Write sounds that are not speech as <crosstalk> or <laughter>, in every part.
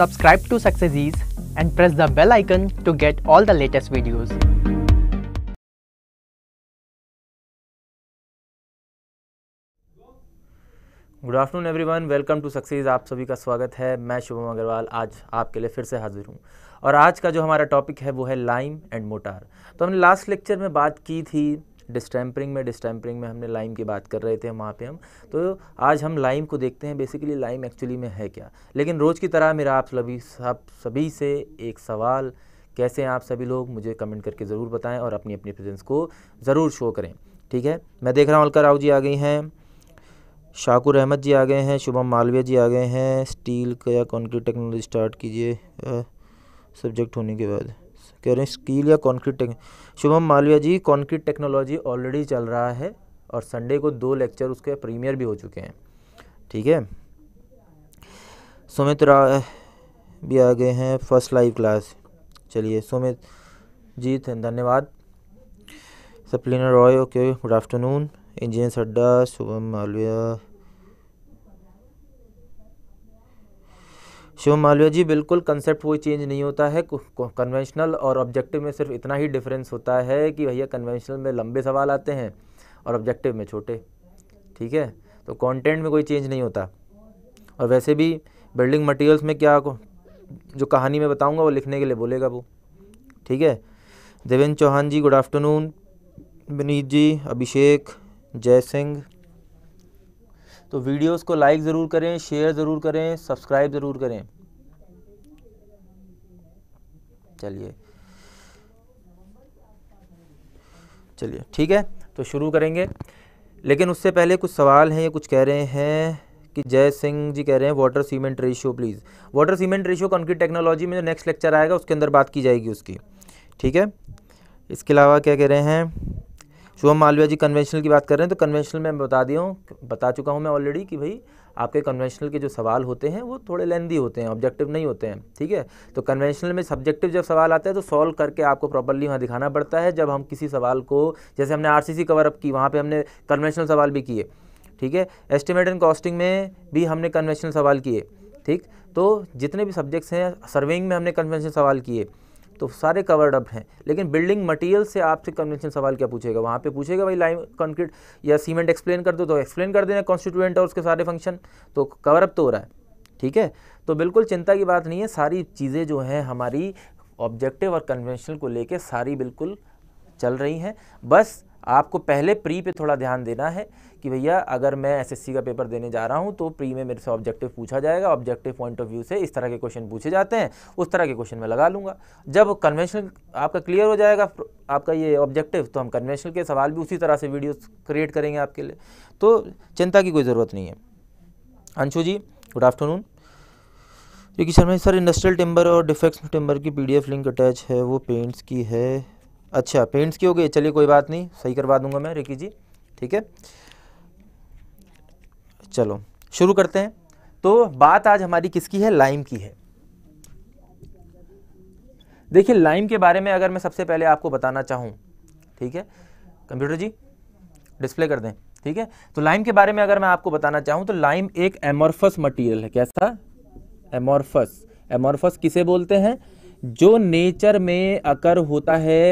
subscribe to Successes and press the bell icon to get all the latest videos. Good afternoon everyone welcome to success आप सभी का स्वागत है मैं शुभम अग्रवाल आज आपके लिए फिर से हाजिर हूँ और आज का जो हमारा टॉपिक है वो है लाइम एंड मोटार तो हमने लास्ट लेक्चर में बात की थी डिस्टैम्परिंग में डिस्टैम्परिंग में हमने लाइम की बात कर रहे थे वहाँ पे हम तो आज हम लाइम को देखते हैं बेसिकली लाइम एक्चुअली में है क्या लेकिन रोज़ की तरह मेरा आप सभी आप सभी से एक सवाल कैसे आप सभी लोग मुझे कमेंट करके ज़रूर बताएं और अपनी अपनी प्रेजेंस को ज़रूर शो करें ठीक है मैं देख रहा हूँ अलका राव जी आ गई हैं शाकुर अहमद जी आ गए हैं शुभम मालविया जी आ गए हैं स्टील का या कॉन्क्रीट टेक्नोलॉजी स्टार्ट कीजिए सब्जेक्ट होने के बाद कह रहे हैं स्कील या concrete tech Shubham Malviya ji concrete technology already चल रहा है और संडे को दो लेक्चर उसके प्रीमियर भी हो चुके हैं ठीक है सुमित रा भी आ गए हैं फर्स्ट लाइव क्लास चलिए सुमित जी धन्यवाद Saplina Roy okay good afternoon engineer सड्डा शुभम मालविया शिव मालविया जी बिल्कुल कंसेप्ट कोई चेंज नहीं होता है कन्वेंशनल और ऑब्जेक्टिव में सिर्फ इतना ही डिफरेंस होता है कि भैया कन्वेंशनल में लंबे सवाल आते हैं और ऑब्जेक्टिव में छोटे ठीक है तो कंटेंट में कोई चेंज नहीं होता और वैसे भी बिल्डिंग मटेरियल्स में क्या जो कहानी में बताऊँगा वो लिखने के लिए बोलेगा वो ठीक है देवेंद्र चौहान जी गुड आफ्टरनून विनीत जी अभिषेक जय सिंह तो वीडियोस को लाइक ज़रूर करें शेयर ज़रूर करें सब्सक्राइब ज़रूर करें चलिए चलिए ठीक है तो शुरू करेंगे लेकिन उससे पहले कुछ सवाल हैं या कुछ कह रहे हैं कि जय सिंह जी कह रहे हैं water cement ratio please water cement ratio concrete technology में जो नेक्स्ट लेक्चर आएगा उसके अंदर बात की जाएगी उसकी ठीक है इसके अलावा क्या कह रहे हैं शुभम मालविया जी कन्वेंशनल की बात कर रहे हैं तो कन्वेंशनल में बता दिया हूँ बता चुका हूँ मैं ऑलरेडी कि भाई आपके कन्वेंशनल के जो सवाल होते हैं वो थोड़े लेंदी होते हैं ऑब्जेक्टिव नहीं होते हैं ठीक है तो कन्वेंशनल में सब्जेक्टिव जब सवाल आता है तो सॉल्व करके आपको प्रॉपरली वहाँ दिखाना पड़ता है जब हम किसी सवाल को जैसे हमने आर कवर अप की वहाँ पर हमने कन्वेंशनल सवाल भी किए ठीक है एस्टिमेट एंड कॉस्टिंग में भी हमने कन्वेंशनल सवाल किए ठीक तो जितने भी सब्जेक्ट्स हैं सर्वेइंग में हमने कन्वेंशनल सवाल किए तो सारे कवर्ड अप हैं लेकिन बिल्डिंग मटेरियल से आपसे कन्वेंशन सवाल क्या पूछेगा वहाँ पे पूछेगा भाई लाइम कंक्रीट या सीमेंट एक्सप्लेन कर दो तो एक्सप्लेन कर देना कॉन्स्टिट्यूएंट और उसके सारे फंक्शन तो कवर अप तो हो रहा है ठीक है तो बिल्कुल चिंता की बात नहीं है सारी चीज़ें जो हैं हमारी ऑब्जेक्टिव और कन्वेंशनल को लेकर सारी बिल्कुल चल रही हैं बस आपको पहले प्री पे थोड़ा ध्यान देना है कि भैया अगर मैं एसएससी का पेपर देने जा रहा हूँ तो प्री में मेरे से ऑब्जेक्टिव पूछा जाएगा ऑब्जेक्टिव पॉइंट ऑफ व्यू से इस तरह के क्वेश्चन पूछे जाते हैं उस तरह के क्वेश्चन मैं लगा लूँगा जब कन्वेंशनल आपका क्लियर हो जाएगा आपका ये ऑब्जेक्टिव तो हम कन्वेंशनल के सवाल भी उसी तरह से वीडियो क्रिएट करेंगे आपके लिए तो चिंता की कोई ज़रूरत नहीं है अंशु जी गुड आफ्टरनून देखिए शर्मा सर इंडस्ट्रियल टिम्बर और डिफेक्स टिम्बर की पीडीएफ लिंक अटैच है वो पेंट्स की है अच्छा पेंट्स की हो गई चलिए कोई बात नहीं सही करवा दूंगा मैं रिकी जी ठीक है चलो शुरू करते हैं तो बात आज हमारी किसकी है लाइम की है देखिए लाइम के बारे में अगर मैं सबसे पहले आपको बताना चाहूँ ठीक है कंप्यूटर जी डिस्प्ले कर दें ठीक है तो लाइम के बारे में अगर मैं आपको बताना चाहूँ तो लाइम एक एमोरफस मटेरियल है कैसा एमोरफस एमोर्फस किसे बोलते हैं जो नेचर में अकर होता है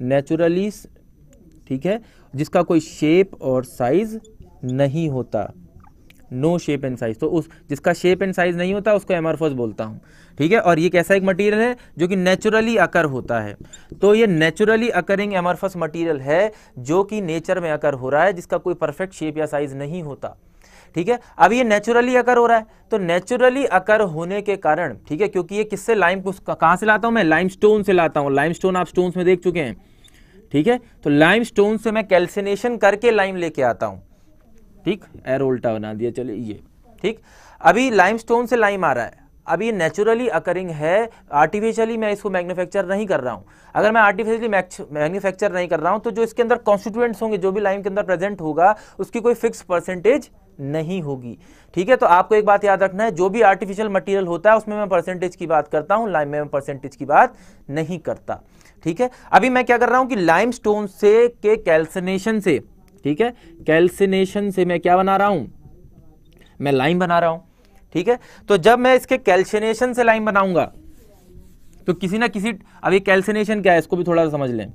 नेचुरली ठीक है जिसका कोई शेप और साइज नहीं होता नो शेप एंड साइज तो उस जिसका शेप एंड साइज नहीं होता उसको एमरफोस बोलता हूँ ठीक है और ये कैसा एक मटेरियल है जो कि नेचुरली अकर होता है तो ये नेचुरली अकरिंग एमरफस मटेरियल है जो कि नेचर में अकर हो रहा है जिसका कोई परफेक्ट शेप या साइज नहीं होता ठीक है अब ये नेचुरली अकर हो रहा है तो नेचुरली अकर होने के कारण ठीक है क्योंकि ये किससे लाइम कहां से लाता हूं मैं लाइम स्टोन से लाता हूं लाइम स्टोन आप स्टोन में देख चुके हैं ठीक है तो लाइम स्टोन से मैं कैल्सिनेशन करके लाइम लेके आता हूं ठीक एर उल्टा बना दिया चले ये ठीक अभी लाइम स्टोन से लाइम आ रहा है अब ये नेचुरली अकरिंग है आर्टिफिशियली मैं इसको मैन्युफैक्चर नहीं कर रहा हूँ अगर मैं आर्टिफिशियली मैन्युफैक्चर नहीं कर रहा हूँ तो जो इसके अंदर कॉन्स्टिट्यूएंट्स होंगे जो भी लाइम के अंदर प्रेजेंट होगा उसकी कोई फिक्स परसेंटेज नहीं होगी ठीक है तो आपको एक बात याद रखना है जो भी आर्टिफिशियल मटेरियल होता है उसमें मैं परसेंटेज की बात करता हूं लाइम में परसेंटेज की बात नहीं करता ठीक है अभी मैं क्या कर रहा हूं कि लाइम स्टोन से के कैल्सिनेशन से ठीक है कैल्सिनेशन से मैं क्या बना रहा हूं मैं लाइम बना रहा हूं ठीक है तो जब मैं इसके कैल्सिनेशन से लाइम बनाऊंगा तो किसी ना किसी अभी कैल्सिनेशन क्या है इसको भी थोड़ा सा समझ लें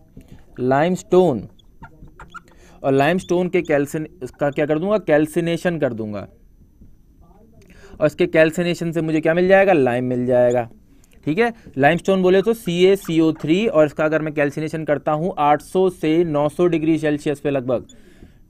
लाइम स्टोन और लाइमस्टोन के कैल्सिन इसका क्या कर दूंगा कैल्सिनेशन कर दूंगा और इसके कैल्सिनेशन से मुझे क्या मिल जाएगा लाइम मिल जाएगा ठीक है लाइमस्टोन बोले तो सी ए सी ओ थ्री और इसका अगर मैं कैल्सिनेशन करता हूँ 800 से 900 डिग्री सेल्सियस पे लगभग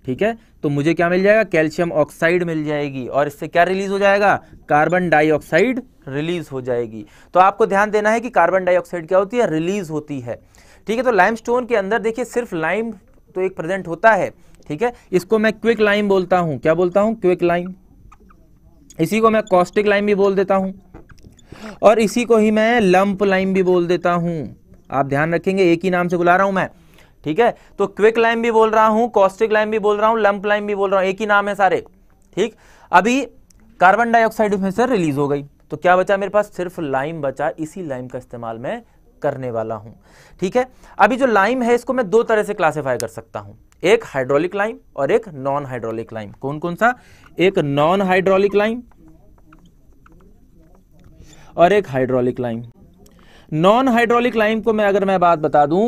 ठीक है तो मुझे क्या मिल जाएगा कैल्शियम ऑक्साइड मिल जाएगी और इससे क्या रिलीज हो जाएगा कार्बन डाइऑक्साइड रिलीज हो जाएगी तो आपको ध्यान देना है कि कार्बन डाइऑक्साइड क्या होती है रिलीज होती है ठीक है तो लाइमस्टोन के अंदर देखिए सिर्फ लाइम तो एक प्रेजेंट होता है ठीक है इसको मैं क्विक लाइन बोलता हूं क्या बोलता हूं क्विक लाइन इसी को मैं कॉस्टिक लाइन भी बोल देता हूं और इसी को ही मैं लंप लाइन भी बोल देता हूं आप ध्यान रखेंगे एक ही नाम से बुला रहा हूं मैं ठीक है तो क्विक लाइन भी बोल रहा हूं कॉस्टिक लाइन भी बोल रहा हूं लंप लाइन भी बोल रहा हूं एक ही नाम है सारे ठीक अभी कार्बन डाइऑक्साइड में से रिलीज हो गई तो क्या बचा मेरे पास सिर्फ लाइम बचा इसी लाइम का इस्तेमाल मैं करने वाला हूं ठीक है अभी जो लाइम है इसको मैं दो तरह से क्लासीफाई कर सकता हूं एक हाइड्रोलिक लाइम और एक नॉन हाइड्रोलिक लाइम कौन कौन सा एक नॉन हाइड्रोलिक लाइम और एक hydraulic lime non hydraulic lime को मैं अगर मैं बात बता दूं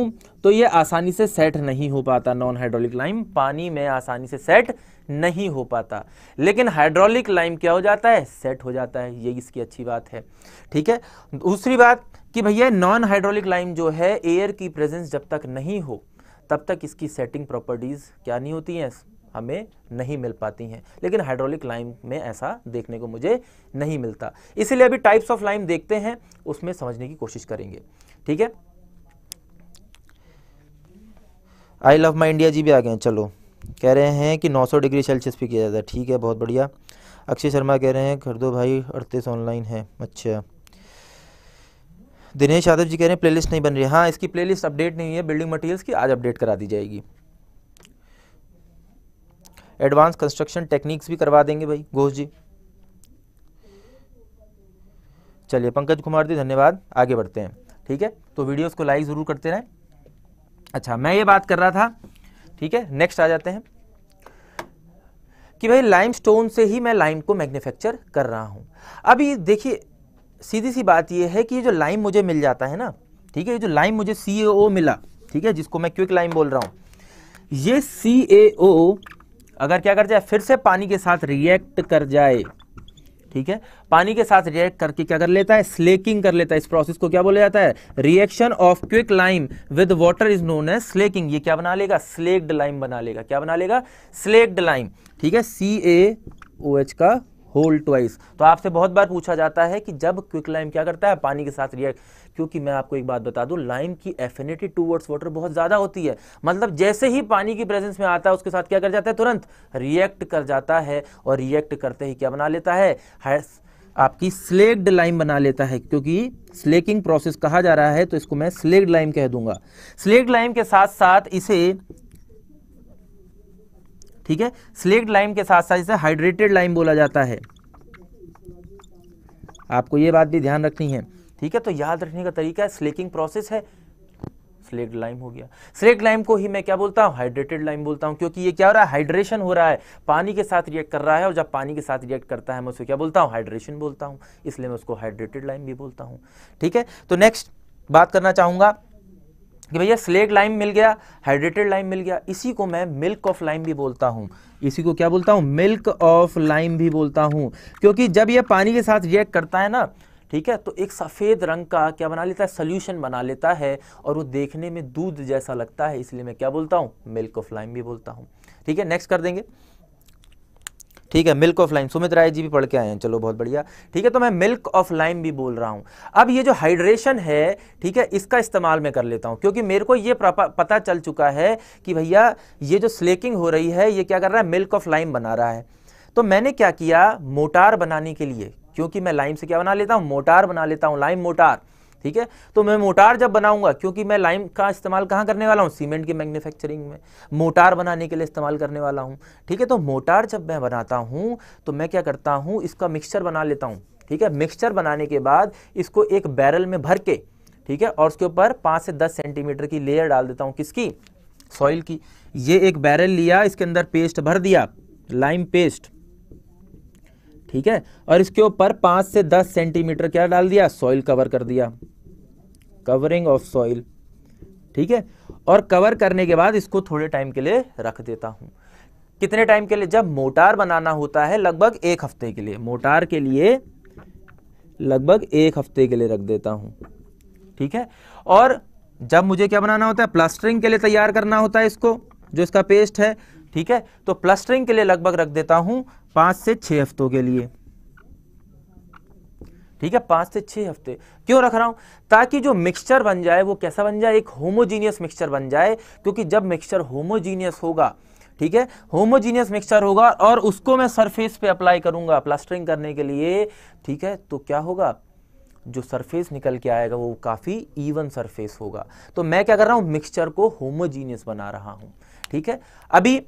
तो ये आसानी से सेट नहीं हो पाता नॉन हाइड्रोलिक लाइम पानी में आसानी से सेट नहीं हो पाता लेकिन हाइड्रोलिक लाइम क्या हो जाता है सेट हो जाता है ये इसकी अच्छी बात है ठीक है दूसरी बात कि भैया नॉन हाइड्रोलिक लाइम जो है एयर की प्रेजेंस जब तक नहीं हो तब तक इसकी सेटिंग प्रॉपर्टीज़ क्या नहीं होती हैं हमें नहीं मिल पाती हैं लेकिन हाइड्रोलिक लाइम में ऐसा देखने को मुझे नहीं मिलता इसीलिए अभी टाइप्स ऑफ लाइम देखते हैं उसमें समझने की कोशिश करेंगे ठीक है आई लव माई इंडिया जी भी आ गए चलो कह रहे हैं कि 900 डिग्री सेल्सियस भी किया जाता है ठीक है बहुत बढ़िया अक्षय शर्मा कह रहे हैं कर दो भाई अड़तीस ऑनलाइन है अच्छा दिनेश यादव जी कह रहे हैं प्लेलिस्ट नहीं बन रही हाँ इसकी प्लेलिस्ट अपडेट नहीं है बिल्डिंग मटेरियल्स की आज अपडेट करा दी जाएगी एडवांस कंस्ट्रक्शन टेक्निक्स भी करवा देंगे भाई घोष जी चलिए पंकज कुमार जी धन्यवाद आगे बढ़ते हैं ठीक है तो वीडियोस को लाइक ज़रूर करते रहें अच्छा मैं ये बात कर रहा था ठीक है नेक्स्ट आ जाते हैं कि भाई लाइम स्टोन से ही मैं लाइम को मैन्युफैक्चर कर रहा हूं अभी देखिए सीधी सी बात यह है कि ये जो लाइम मुझे मिल जाता है ना ठीक है ये जो लाइम मुझे सी मिला ठीक है जिसको मैं क्विक लाइम बोल रहा हूँ ये सी अगर क्या कर जाए फिर से पानी के साथ रिएक्ट कर जाए ठीक है पानी के साथ रिएक्ट करके क्या कर लेता है स्लेकिंग कर लेता है इस प्रोसेस को क्या बोला जाता है reaction of quicklime with water is known as slaking ये क्या बना लेगा स्लेक्ड लाइम बना लेगा क्या बना लेगा स्लेक्ड लाइम ठीक है सी ए ओ एच का होल ट्वाइस तो आपसे बहुत बार पूछा जाता है कि जब क्विक लाइम क्या करता है पानी के साथ रिएक्ट क्योंकि मैं आपको एक बात बता दूं लाइम की एफिनिटी टूवर्ड्स वाटर बहुत ज़्यादा होती है मतलब जैसे ही पानी की प्रेजेंस में आता है उसके साथ क्या कर जाता है तुरंत रिएक्ट कर जाता है और रिएक्ट करते ही क्या बना लेता है आपकी स्लेक्ड लाइम बना लेता है क्योंकि स्लेकिंग प्रोसेस कहा जा रहा है तो इसको मैं स्लेक्ड लाइम कह दूंगा स्लेक्ड लाइम के साथ साथ इसे ठीक है स्लेक्ट लाइम के साथ साथ इसे हाइड्रेटेड लाइम बोला जाता है आपको ये बात भी ध्यान रखनी है ठीक है तो याद रखने का तरीका है स्लेकिंग प्रोसेस है स्लेक्ट लाइम हो गया स्लेक्ट लाइम को ही मैं क्या बोलता हूँ हाइड्रेटेड लाइम बोलता हूँ क्योंकि ये क्या हो रहा है हाइड्रेशन हो रहा है पानी के साथ रिएक्ट कर रहा है और जब पानी के साथ रिएक्ट करता है मैं उसको क्या बोलता हूँ हाइड्रेशन बोलता हूँ इसलिए मैं उसको हाइड्रेटेड लाइम भी बोलता हूँ ठीक है तो नेक्स्ट बात करना चाहूंगा कि भैया स्लेग लाइम मिल गया हाइड्रेटेड लाइम मिल गया इसी को मैं मिल्क ऑफ लाइम भी बोलता हूँ इसी को क्या बोलता हूँ मिल्क ऑफ लाइम भी बोलता हूँ क्योंकि जब यह पानी के साथ रिएक्ट करता है ना ठीक है तो एक सफ़ेद रंग का क्या बना लेता है सोल्यूशन बना लेता है और वो देखने में दूध जैसा लगता है इसलिए मैं क्या बोलता हूँ मिल्क ऑफ लाइम भी बोलता हूँ ठीक है नेक्स्ट कर देंगे ठीक है milk of lime Sumit Rai ji भी पढ़ के आए हैं चलो बहुत बढ़िया ठीक है तो मैं मिल्क ऑफ लाइम भी बोल रहा हूं अब ये जो हाइड्रेशन है ठीक है इसका इस्तेमाल मैं कर लेता हूं क्योंकि मेरे को ये पता चल चुका है कि भैया ये जो स्लेकिंग हो रही है ये क्या कर रहा है मिल्क ऑफ लाइम बना रहा है तो मैंने क्या किया मोटार बनाने के लिए क्योंकि मैं लाइम से क्या बना लेता हूँ मोटार बना लेता हूँ लाइम मोटार ठीक है तो मैं मोटार जब बनाऊंगा क्योंकि मैं लाइम का इस्तेमाल कहाँ करने वाला हूँ सीमेंट की मैन्युफैक्चरिंग में मोटार बनाने के लिए इस्तेमाल करने वाला हूँ ठीक है तो मोटार जब मैं बनाता हूँ तो मैं क्या करता हूँ इसका मिक्सचर बना लेता हूँ ठीक है मिक्सचर बनाने के बाद इसको एक बैरल में भर के ठीक है और उसके ऊपर पाँच से दस सेंटीमीटर की लेयर डाल देता हूँ किसकी सॉइल की ये एक बैरल लिया इसके अंदर पेस्ट भर दिया लाइम पेस्ट ठीक है और इसके ऊपर पाँच से दस सेंटीमीटर क्या डाल दिया सॉइल कवर कर दिया कवरिंग ऑफ सॉइल ठीक है और कवर करने के बाद इसको थोड़े टाइम के लिए रख देता हूं कितने टाइम के लिए जब मोटार बनाना होता है लगभग एक हफ्ते के लिए मोटार के लिए लगभग एक हफ्ते के लिए रख देता हूं ठीक है और जब मुझे क्या बनाना होता है प्लास्टरिंग के लिए तैयार करना होता है इसको जो इसका पेस्ट है ठीक है तो प्लास्टरिंग के लिए लगभग रख देता हूं पांच से छह हफ्तों के लिए ठीक है पांच से छह हफ्ते क्यों रख रहा हूं ताकि जो मिक्सचर बन जाए वो कैसा बन जाए एक होमोजीनियस मिक्सचर बन जाए क्योंकि जब मिक्सचर होमोजीनियस होगा ठीक है होमोजीनियस मिक्सचर होगा और उसको मैं सरफेस पे अप्लाई करूंगा प्लास्टरिंग करने के लिए ठीक है तो क्या होगा जो सरफेस निकल के आएगा वो काफ़ी इवन सरफेस होगा तो मैं क्या कर रहा हूं मिक्सचर को होमोजीनियस बना रहा हूं ठीक है अभी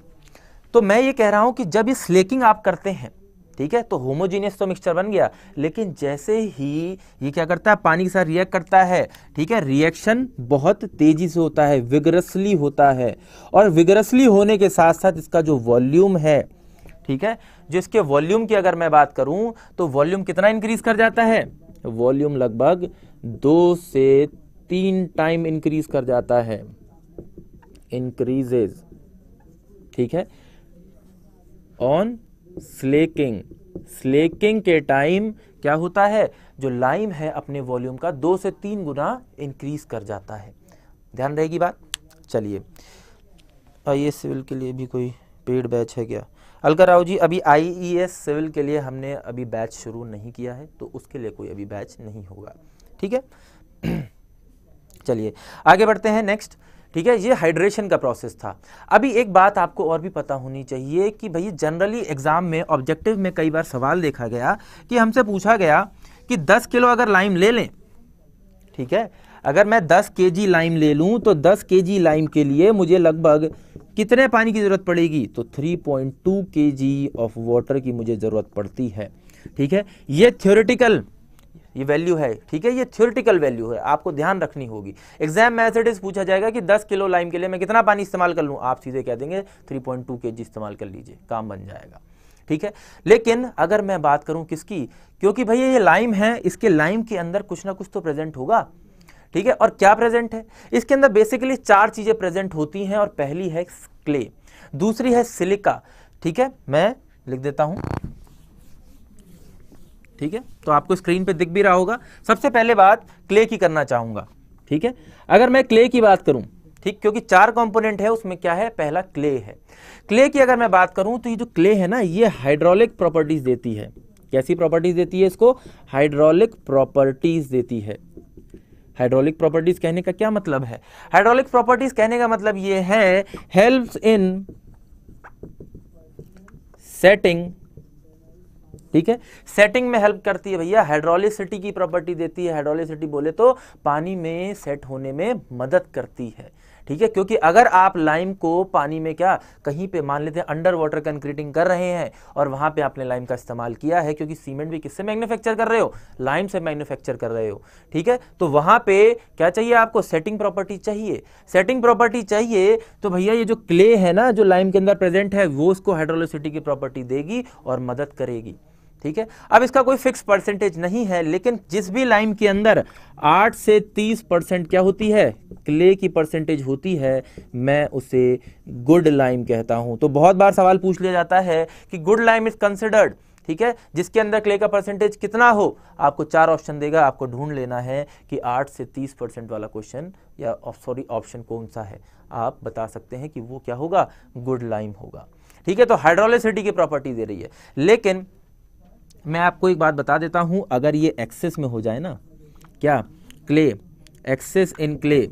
तो मैं ये कह रहा हूं कि जब ये स्लेकिंग आप करते हैं ठीक है तो होमोजीनियस तो मिक्सचर बन गया लेकिन जैसे ही ये क्या करता है पानी के साथ रिएक्ट करता है ठीक है रिएक्शन बहुत तेज़ी से होता है विगरसली होता है और विगरसली होने के साथ साथ इसका जो वॉल्यूम है ठीक है जो इसके वॉल्यूम की अगर मैं बात करूं तो वॉल्यूम कितना इंक्रीज कर जाता है वॉल्यूम लगभग दो से तीन टाइम इंक्रीज कर जाता है इंक्रीजेज ठीक है ऑन स्लेकिंग स्लेकिंग के टाइम क्या होता है जो लाइम है अपने वॉल्यूम का दो से तीन गुना इंक्रीज कर जाता है ध्यान रहेगी बात चलिए आई सिविल के लिए भी कोई पेड बैच है क्या अलका राव जी अभी आई सिविल के लिए हमने अभी बैच शुरू नहीं किया है तो उसके लिए कोई अभी बैच नहीं होगा ठीक है <clears throat> चलिए आगे बढ़ते हैं नेक्स्ट ठीक है ये हाइड्रेशन का प्रोसेस था अभी एक बात आपको और भी पता होनी चाहिए कि भाई जनरली एग्ज़ाम में ऑब्जेक्टिव में कई बार सवाल देखा गया कि हमसे पूछा गया कि 10 किलो अगर लाइम ले लें ठीक है अगर मैं 10 के लाइम ले लूँ तो 10 के लाइम के लिए मुझे लगभग कितने पानी की ज़रूरत पड़ेगी तो 3.2 पॉइंट ऑफ वाटर की मुझे ज़रूरत पड़ती है ठीक है ये थ्योरेटिकल ये वैल्यू है ठीक है ये थ्योरेटिकल वैल्यू है आपको ध्यान रखनी होगी एग्जाम में ऐसे इस पूछा जाएगा कि 10 किलो लाइम के लिए मैं कितना पानी इस्तेमाल कर लूँ आप सीधे कह देंगे 3.2 पॉइंट इस्तेमाल कर लीजिए काम बन जाएगा ठीक है लेकिन अगर मैं बात करूँ किसकी क्योंकि भैया ये लाइम है इसके लाइम के अंदर कुछ ना कुछ तो प्रेजेंट होगा ठीक है और क्या प्रेजेंट है इसके अंदर बेसिकली चार चीज़ें प्रेजेंट होती हैं और पहली है क्ले दूसरी है सिलिका ठीक है मैं लिख देता हूँ ठीक है तो आपको स्क्रीन पे दिख भी रहा होगा सबसे पहले बात क्ले की करना चाहूंगा ठीक है अगर मैं क्ले की बात करूं ठीक क्योंकि चार कंपोनेंट है उसमें क्या है पहला क्ले है क्ले की अगर मैं बात करूं तो ये जो क्ले है ना ये हाइड्रोलिक प्रॉपर्टीज़ देती है कैसी प्रॉपर्टीज़ देती है इसको हाइड्रोलिक प्रॉपर्टीज़ देती है हाइड्रोलिक प्रॉपर्टीज़ कहने का क्या मतलब है हाइड्रोलिक प्रॉपर्टीज़ कहने का मतलब ये है हेल्प इन सेटिंग ठीक है सेटिंग में हेल्प करती है भैया हाइड्रोलिसिटी की प्रॉपर्टी देती है हाइड्रोलिसिटी बोले तो पानी में सेट होने में मदद करती है ठीक है क्योंकि अगर आप लाइम को पानी में क्या कहीं पे मान लेते हैं अंडर वाटर कंक्रीटिंग कर रहे हैं और वहां पे आपने लाइम का इस्तेमाल किया है क्योंकि सीमेंट भी किससे मैन्युफैक्चर कर रहे हो लाइम से मैन्युफैक्चर कर रहे हो ठीक है तो वहां पे क्या चाहिए आपको सेटिंग प्रॉपर्टी चाहिए सेटिंग प्रॉपर्टी चाहिए तो भैया ये जो क्ले है ना जो लाइम के अंदर प्रेजेंट है वो उसको हाइड्रोलिसिटी की प्रॉपर्टी देगी और मदद करेगी ठीक है अब इसका कोई फिक्स परसेंटेज नहीं है लेकिन जिस भी लाइम के अंदर 8 से 30 परसेंट क्या होती है क्ले की परसेंटेज होती है मैं उसे गुड लाइम कहता हूं तो बहुत बार सवाल पूछ लिया जाता है कि गुड लाइम इज कंसिडर्ड ठीक है जिसके अंदर क्ले का परसेंटेज कितना हो आपको चार ऑप्शन देगा आपको ढूंढ लेना है कि 8 से 30 परसेंट वाला क्वेश्चन या सॉरी ऑप्शन कौन सा है आप बता सकते हैं कि वो क्या होगा गुड लाइम होगा ठीक है तो हाइड्रोलिसिटी की प्रॉपर्टी दे रही है लेकिन मैं आपको एक बात बता देता हूँ अगर ये एक्सेस में हो जाए ना क्या क्ले एक्सेस इन क्ले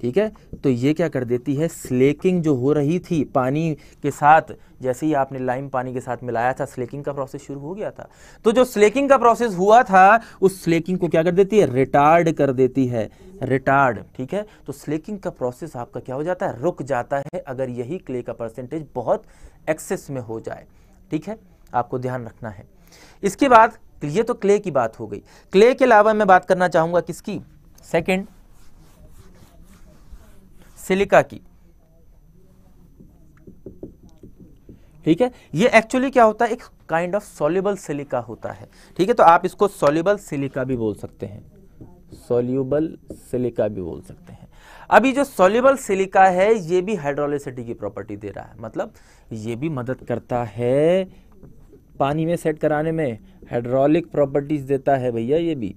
ठीक है तो ये क्या कर देती है स्लेकिंग जो हो रही थी पानी के साथ जैसे ही आपने लाइम पानी के साथ मिलाया था स्लेकिंग का प्रोसेस शुरू हो गया था तो जो स्लेकिंग का प्रोसेस हुआ था उस स्लेकिंग को क्या कर देती है रिटार्ड कर देती है रिटार्ड ठीक है तो स्लेकिंग का प्रोसेस आपका क्या हो जाता है रुक जाता है अगर यही क्ले का परसेंटेज बहुत एक्सेस में हो जाए ठीक है आपको ध्यान रखना है इसके बाद ये तो क्ले की बात हो गई क्ले के अलावा मैं बात करना चाहूंगा किसकी सेकंड सिलिका की ठीक है ये एक्चुअली क्या होता है एक काइंड ऑफ सोल्यूबल सिलिका होता है ठीक है तो आप इसको सोल्यूबल सिलिका भी बोल सकते हैं सोल्यूबल सिलिका भी बोल सकते हैं अभी जो सोल्यूबल सिलिका है ये भी हाइड्रोलिसिटी की प्रॉपर्टी दे रहा है मतलब ये भी मदद करता है पानी में सेट कराने में हाइड्रोलिक प्रॉपर्टीज़ देता है भैया ये भी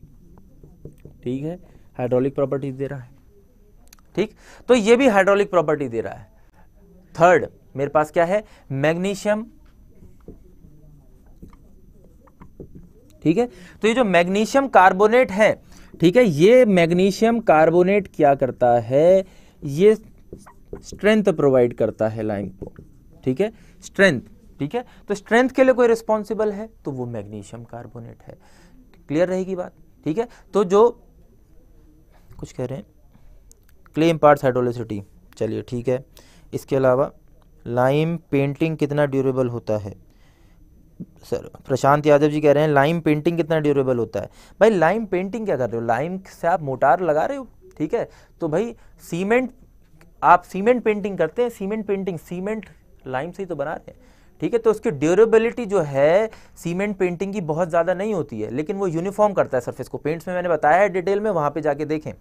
ठीक है हाइड्रोलिक प्रॉपर्टीज़ दे रहा है ठीक तो ये भी हाइड्रोलिक प्रॉपर्टी दे रहा है थर्ड मेरे पास क्या है मैग्नीशियम ठीक है तो ये जो मैग्नीशियम कार्बोनेट है ठीक है ये मैग्नीशियम कार्बोनेट क्या करता है ये स्ट्रेंथ प्रोवाइड करता है लाइम को ठीक है स्ट्रेंथ ठीक है तो स्ट्रेंथ के लिए कोई रिस्पॉन्सिबल है तो वो मैग्नीशियम कार्बोनेट है क्लियर रहेगी बात ठीक है तो जो कुछ कह रहे हैं क्लेम पार्ट हाइड्रोलिसिटी चलिए ठीक है इसके अलावा लाइम पेंटिंग कितना ड्यूरेबल होता है सर प्रशांत यादव जी कह रहे हैं लाइम पेंटिंग कितना ड्यूरेबल होता है भाई लाइम पेंटिंग क्या कर रहे हो लाइम से आप मोटार लगा रहे हो ठीक है तो भाई सीमेंट आप सीमेंट पेंटिंग करते हैं सीमेंट पेंटिंग सीमेंट लाइम से ही तो बना रहे हैं ठीक है तो उसकी ड्यूरेबिलिटी जो है सीमेंट पेंटिंग की बहुत ज़्यादा नहीं होती है लेकिन वो यूनिफॉर्म करता है सर्फेस को पेंट्स में मैंने बताया है डिटेल में वहाँ पर जाके देखें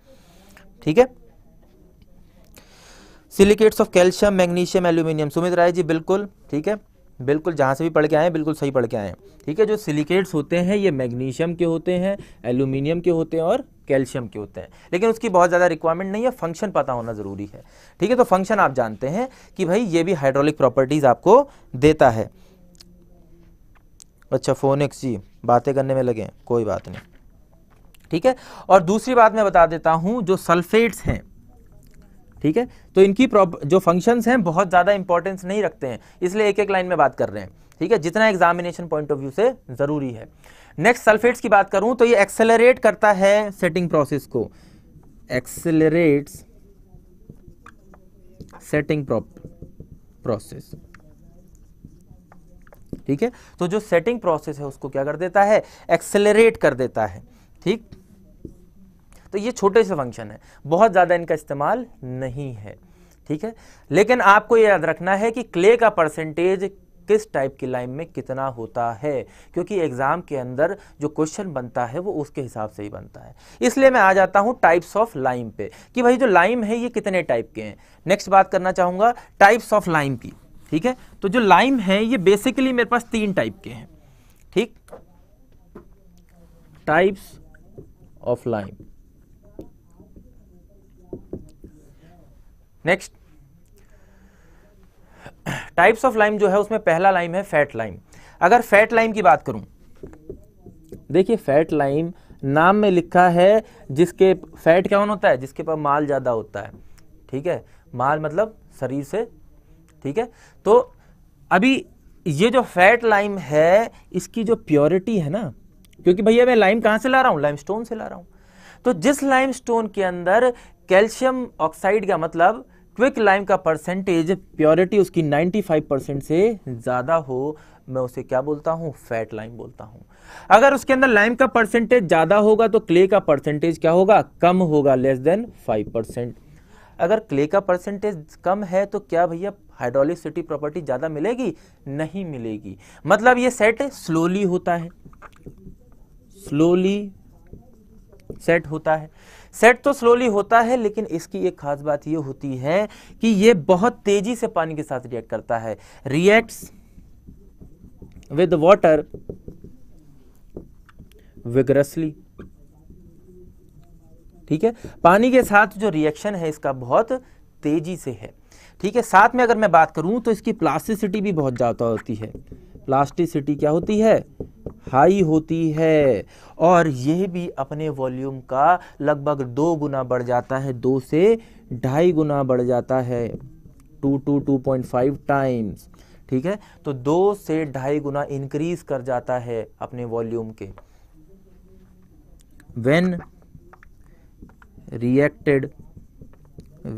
ठीक है silicates of calcium magnesium aluminium Sumit Rai ji बिल्कुल ठीक है बिल्कुल जहाँ से भी पढ़ के आए बिल्कुल सही पढ़ के आए ठीक है जो सिलिकेट्स होते हैं ये मैग्नीशियम के होते हैं एल्यूमिनियम के होते हैं और कैल्शियम के होते हैं लेकिन उसकी बहुत ज़्यादा रिक्वायरमेंट नहीं है फंक्शन पता होना ज़रूरी है ठीक है तो फंक्शन आप जानते हैं कि भाई ये भी हाइड्रोलिक प्रॉपर्टीज़ आपको देता है अच्छा फोनिक्स जी बातें करने में लगे कोई बात नहीं ठीक है और दूसरी बात मैं बता देता हूँ जो सल्फेट्स हैं ठीक है तो इनकी जो फंक्शंस हैं बहुत ज़्यादा इंपॉर्टेंस नहीं रखते हैं इसलिए एक एक लाइन में बात कर रहे हैं ठीक है जितना एग्जामिनेशन पॉइंट ऑफ व्यू से ज़रूरी है नेक्स्ट सल्फेट्स की बात करूं तो ये एक्सेलरेट करता है सेटिंग प्रोसेस को एक्सेलरेट सेटिंग प्रोसेस ठीक है तो जो सेटिंग प्रोसेस है उसको क्या कर देता है एक्सेलरेट कर देता है ठीक तो ये छोटे से फंक्शन है बहुत ज़्यादा इनका इस्तेमाल नहीं है ठीक है लेकिन आपको ये याद रखना है कि क्ले का परसेंटेज किस टाइप की लाइम में कितना होता है क्योंकि एग्ज़ाम के अंदर जो क्वेश्चन बनता है वो उसके हिसाब से ही बनता है इसलिए मैं आ जाता हूँ टाइप्स ऑफ लाइम पे कि भाई जो लाइम है ये कितने टाइप के हैं नेक्स्ट बात करना चाहूँगा टाइप्स ऑफ लाइम की ठीक है तो जो लाइम है ये बेसिकली मेरे पास तीन टाइप के हैं ठीक types of lime next types of lime जो है उसमें पहला लाइम है फैट लाइम अगर फैट लाइम की बात करूं देखिए फैट लाइम नाम में लिखा है जिसके फैट क्या होता है जिसके पास माल ज़्यादा होता है ठीक है माल मतलब शरीर से ठीक है तो अभी ये जो फैट लाइम है इसकी जो प्योरिटी है ना क्योंकि भैया मैं लाइम कहां से ला रहा हूं लाइम स्टोन से ला रहा हूं तो जिस लाइम स्टोन के अंदर कैल्शियम ऑक्साइड का मतलब क्विक लाइम का परसेंटेज प्योरिटी उसकी 95 परसेंट से ज़्यादा हो मैं उसे क्या बोलता हूँ फैट लाइम बोलता हूँ अगर उसके अंदर लाइम का परसेंटेज ज़्यादा होगा तो क्ले का परसेंटेज क्या होगा कम होगा लेस देन 5 परसेंट अगर क्ले का परसेंटेज कम है तो क्या भैया हाइड्रोलिसिटी प्रॉपर्टी ज़्यादा मिलेगी नहीं मिलेगी मतलब ये सेट स्लोली होता है स्लोली सेट होता है सेट तो स्लोली होता है लेकिन इसकी एक खास बात यह होती है कि यह बहुत तेजी से पानी के साथ रिएक्ट करता है रिएक्ट्स विद वाटर विग्रसली ठीक है पानी के साथ जो रिएक्शन है इसका बहुत तेजी से है ठीक है साथ में अगर मैं बात करूं तो इसकी प्लास्टिसिटी भी बहुत ज़्यादा होती है प्लास्टिसिटी क्या होती है हाई होती है और यह भी अपने वॉल्यूम का लगभग दो गुना बढ़ जाता है दो से ढाई गुना बढ़ जाता है two to two point five times ठीक है तो दो से ढाई गुना इंक्रीज कर जाता है अपने वॉल्यूम के वेन रिएक्टेड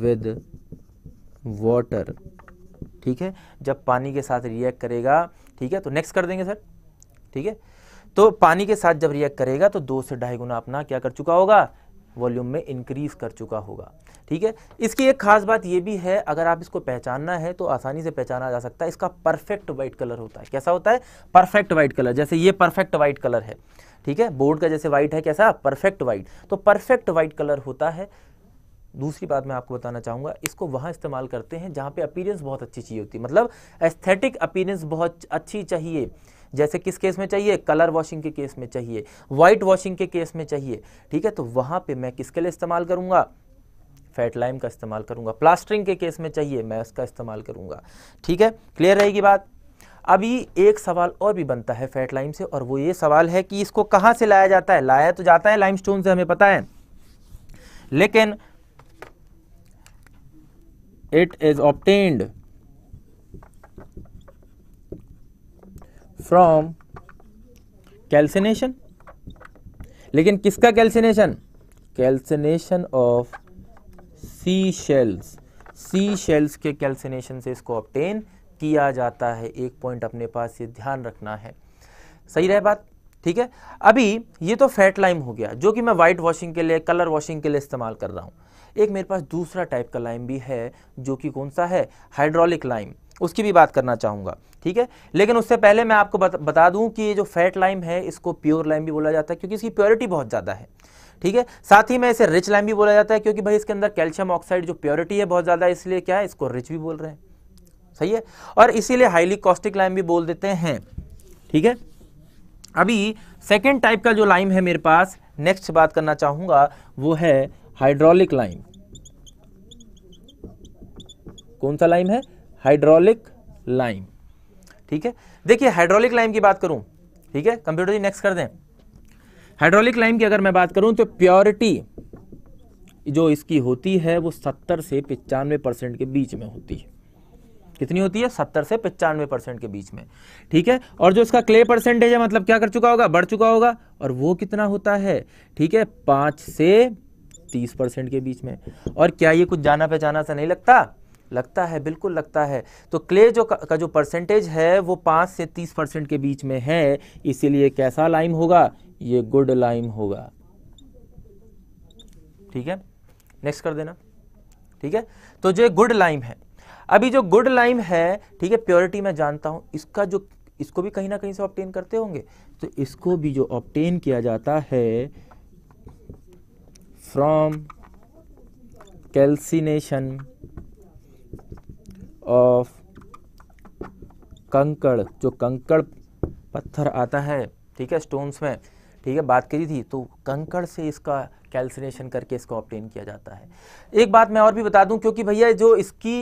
विद वॉटर ठीक है जब पानी के साथ रिएक्ट करेगा ठीक है तो नेक्स्ट कर देंगे सर ठीक है तो पानी के साथ जब रिएक्ट करेगा तो दो से ढाई गुना अपना क्या कर चुका होगा वॉल्यूम में इंक्रीज कर चुका होगा ठीक है इसकी एक खास बात यह भी है अगर आप इसको पहचानना है तो आसानी से पहचाना जा सकता है इसका परफेक्ट व्हाइट कलर होता है कैसा होता है परफेक्ट व्हाइट कलर जैसे ये परफेक्ट व्हाइट कलर है ठीक है बोर्ड का जैसे व्हाइट है कैसा परफेक्ट व्हाइट तो परफेक्ट व्हाइट कलर होता है दूसरी बात मैं आपको बताना चाहूँगा इसको वहाँ इस्तेमाल करते हैं जहाँ पे अपीरेंस बहुत अच्छी चाहिए होती है मतलब एस्थेटिक अपीरेंस बहुत अच्छी चाहिए जैसे किस केस में चाहिए कलर वॉशिंग के केस में चाहिए वाइट वॉशिंग के केस में चाहिए ठीक है तो वहाँ पे मैं किसके लिए इस्तेमाल करूँगा फैट लाइम का इस्तेमाल करूँगा प्लास्टरिंग के केस में चाहिए मैं उसका इस्तेमाल करूँगा ठीक है क्लियर रहेगी बात अभी एक सवाल और भी बनता है फैट लाइम से और वो ये सवाल है कि इसको कहाँ से लाया जाता है लाया तो जाता है लाइमस्टोन से हमें पता है लेकिन it is obtained from calcination लेकिन किसका calcination calcination of sea shells sea shells के कैल्सिनेशन से इसको ऑप्टेन किया जाता है एक पॉइंट अपने पास ये ध्यान रखना है सही रहे बात ठीक है अभी ये तो फैट लाइम हो गया जो कि मैं व्हाइट वॉशिंग के लिए कलर वॉशिंग के लिए इस्तेमाल कर रहा हूं एक मेरे पास दूसरा टाइप का लाइम भी है जो कि कौन सा है हाइड्रोलिक लाइम उसकी भी बात करना चाहूँगा ठीक है लेकिन उससे पहले मैं आपको बता दूं कि ये जो फैट लाइम है इसको प्योर लाइम भी बोला जाता है क्योंकि इसकी प्योरिटी बहुत ज़्यादा है ठीक है साथ ही में इसे रिच लाइम भी बोला जाता है क्योंकि भाई इसके अंदर कैल्शियम ऑक्साइड जो प्योरिटी है बहुत ज़्यादा इसलिए क्या है इसको रिच भी बोल रहे हैं सही है और इसीलिए हाईली कॉस्टिक लाइम भी बोल देते हैं ठीक है अभी सेकेंड टाइप का जो लाइम है मेरे पास नेक्स्ट बात करना चाहूँगा वो है हाइड्रोलिक लाइम कौन सा लाइम है हाइड्रोलिक लाइम ठीक है देखिए हाइड्रोलिक लाइम की बात करूं ठीक है कंप्यूटर जी नेक्स्ट कर दें हाइड्रोलिक लाइम की अगर मैं बात करूं तो प्योरिटी जो इसकी होती है वो सत्तर से पचानवे परसेंट के बीच में होती है कितनी होती है सत्तर से पचानवे परसेंट के बीच में ठीक है और जो इसका क्ले परसेंटेज है मतलब क्या कर चुका होगा बढ़ चुका होगा और वो कितना होता है ठीक है पांच से तीस परसेंट के बीच में और क्या ये कुछ जाना पहचाना सा नहीं लगता लगता है बिल्कुल लगता है तो क्ले जो का, का जो परसेंटेज है वो पाँच से तीस परसेंट के बीच में है इसीलिए कैसा लाइम होगा ये गुड लाइम होगा ठीक है नेक्स्ट कर देना ठीक है तो जो गुड लाइम है अभी जो गुड लाइम है ठीक है प्योरिटी मैं जानता हूँ इसका जो इसको भी कहीं ना कहीं से ऑप्टेन करते होंगे तो इसको भी जो ऑप्टेन किया जाता है from calcination of कंकड़ जो कंकड़ पत्थर आता है ठीक है स्टोन्स में ठीक है बात करी थी तो कंकड़ से इसका कैल्सिनेशन करके इसको ऑप्टेन किया जाता है एक बात मैं और भी बता दूं क्योंकि भैया जो इसकी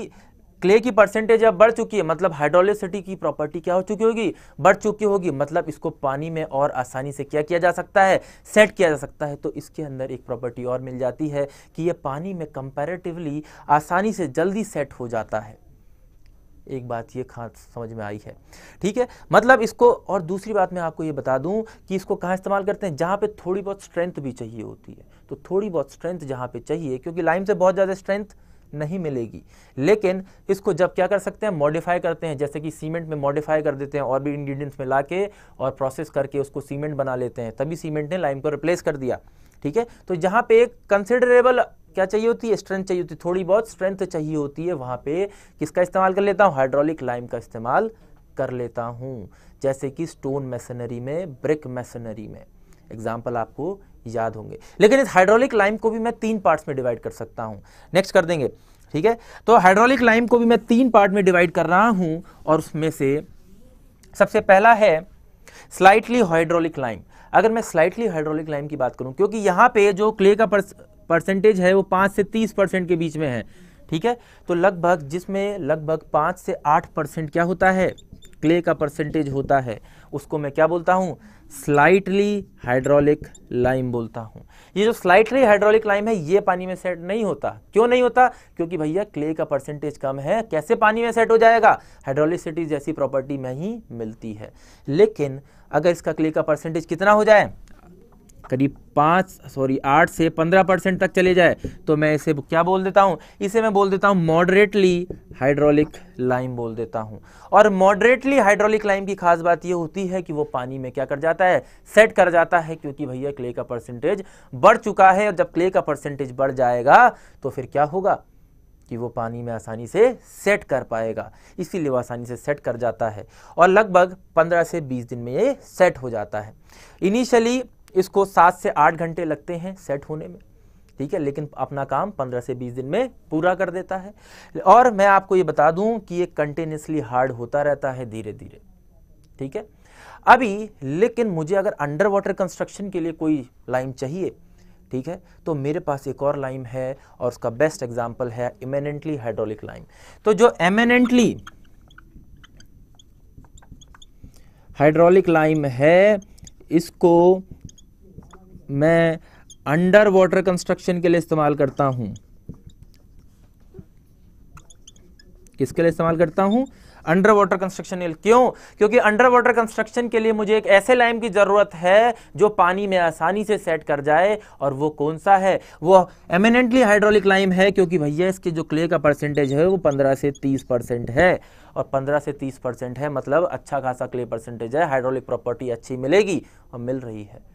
क्ले की परसेंटेज अब बढ़ चुकी है मतलब हाइड्रोलिसिटी की प्रॉपर्टी क्या हो चुकी होगी बढ़ चुकी होगी मतलब इसको पानी में और आसानी से क्या किया जा सकता है सेट किया जा सकता है तो इसके अंदर एक प्रॉपर्टी और मिल जाती है कि ये पानी में कंपेरेटिवली आसानी से जल्दी सेट हो जाता है एक बात ये खास समझ में आई है ठीक है मतलब इसको और दूसरी बात मैं आपको ये बता दूं कि इसको कहाँ इस्तेमाल करते हैं जहाँ पे थोड़ी बहुत स्ट्रेंथ भी चाहिए होती है तो थोड़ी बहुत स्ट्रेंथ जहाँ पे चाहिए क्योंकि लाइम से बहुत ज़्यादा स्ट्रेंथ नहीं मिलेगी लेकिन इसको जब क्या कर सकते हैं मॉडिफाई करते हैं जैसे कि सीमेंट में मॉडिफाई कर देते हैं और भी इंग्रीडियंट्स में ला और प्रोसेस करके उसको सीमेंट बना लेते हैं तभी सीमेंट ने लाइम को रिप्लेस कर दिया ठीक है तो जहाँ पे एक कंसिडरेबल क्या चाहिए होती है स्ट्रेंथ चाहिए होती है थोड़ी बहुत स्ट्रेंथ चाहिए होती है वहाँ पे किसका इस्तेमाल कर लेता हूँ हाइड्रोलिक लाइम का इस्तेमाल कर लेता हूँ जैसे कि स्टोन मेसनरी में ब्रिक मेसनरी में एग्जाम्पल आपको याद होंगे लेकिन इस हाइड्रोलिक लाइम को भी मैं तीन पार्ट्स में डिवाइड कर सकता हूं नेक्स्ट कर देंगे ठीक है तो हाइड्रोलिक लाइम को भी मैं तीन पार्ट में डिवाइड कर रहा हूं और उसमें से सबसे पहला है स्लाइटली हाइड्रोलिक लाइम अगर मैं स्लाइटली हाइड्रोलिक लाइम की बात करूं क्योंकि यहां पे जो क्ले का परसेंटेज है वो पांच से तीस परसेंट के बीच में है ठीक है तो लगभग जिसमें लगभग पांच से आठ परसेंट क्या होता है क्ले का परसेंटेज होता है उसको मैं क्या बोलता हूं स्लाइटली हाइड्रोलिक लाइम बोलता हूँ ये जो स्लाइटली हाइड्रोलिक लाइम है ये पानी में सेट नहीं होता क्यों नहीं होता क्योंकि भैया क्ले का परसेंटेज कम है कैसे पानी में सेट हो जाएगा हाइड्रोलिसिटी जैसी प्रॉपर्टी में ही मिलती है लेकिन अगर इसका क्ले का परसेंटेज कितना हो जाए करीब पाँच सॉरी आठ से पंद्रह परसेंट तक चले जाए तो मैं इसे क्या बोल देता हूँ इसे मैं बोल देता हूँ मॉडरेटली हाइड्रोलिक लाइम बोल देता हूँ और मॉडरेटली हाइड्रोलिक लाइम की खास बात यह होती है कि वो पानी में क्या कर जाता है सेट कर जाता है क्योंकि भैया क्ले का परसेंटेज बढ़ चुका है और जब क्ले का परसेंटेज बढ़ जाएगा तो फिर क्या होगा कि वो पानी में आसानी से सेट कर पाएगा इसीलिए वो आसानी से सेट कर जाता है और लगभग 15 से 20 दिन में ये सेट हो जाता है इनिशियली इसको सात से आठ घंटे लगते हैं सेट होने में ठीक है लेकिन अपना काम पंद्रह से बीस दिन में पूरा कर देता है और मैं आपको ये बता दूं कि ये कंटिन्यूसली हार्ड होता रहता है धीरे धीरे ठीक है अभी लेकिन मुझे अगर अंडर वाटर कंस्ट्रक्शन के लिए कोई लाइम चाहिए ठीक है तो मेरे पास एक और लाइम है और उसका बेस्ट एग्जाम्पल है इमेनेंटली हाइड्रोलिक लाइम तो जो एमेनेंटली हाइड्रोलिक लाइम है इसको मैं अंडर वाटर कंस्ट्रक्शन के लिए इस्तेमाल करता हूं किसके लिए इस्तेमाल करता हूं अंडर वाटर कंस्ट्रक्शन क्यों क्योंकि अंडर वाटर कंस्ट्रक्शन के लिए मुझे एक ऐसे लाइम की ज़रूरत है जो पानी में आसानी से सेट कर जाए और वो कौन सा है वो एमिनेंटली हाइड्रोलिक लाइम है क्योंकि भैया इसके जो क्ले का परसेंटेज है वो पंद्रह से तीस परसेंट है और पंद्रह से तीस परसेंट है मतलब अच्छा खासा क्ले परसेंटेज है हाइड्रोलिक प्रॉपर्टी अच्छी मिलेगी और मिल रही है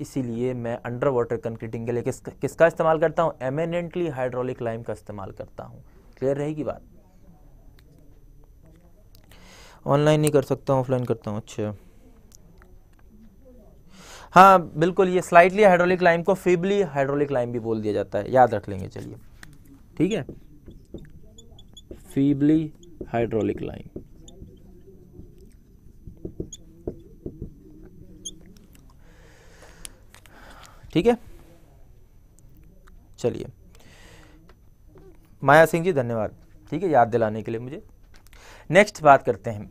इसीलिए मैं अंडर वाटर कंक्रीटिंग के लिए किस किसका इस्तेमाल करता हूँ एमिनेंटली हाइड्रोलिक लाइम का इस्तेमाल करता हूँ क्लियर रहेगी बात ऑनलाइन नहीं कर सकता हूँ ऑफलाइन करता हूँ अच्छा हाँ बिल्कुल ये स्लाइटली हाइड्रोलिक लाइम को फीबली हाइड्रोलिक लाइम भी बोल दिया जाता है याद रख लेंगे चलिए ठीक है फीबली हाइड्रोलिक लाइम ठीक है चलिए माया सिंह जी धन्यवाद ठीक है याद दिलाने के लिए मुझे नेक्स्ट बात करते हैं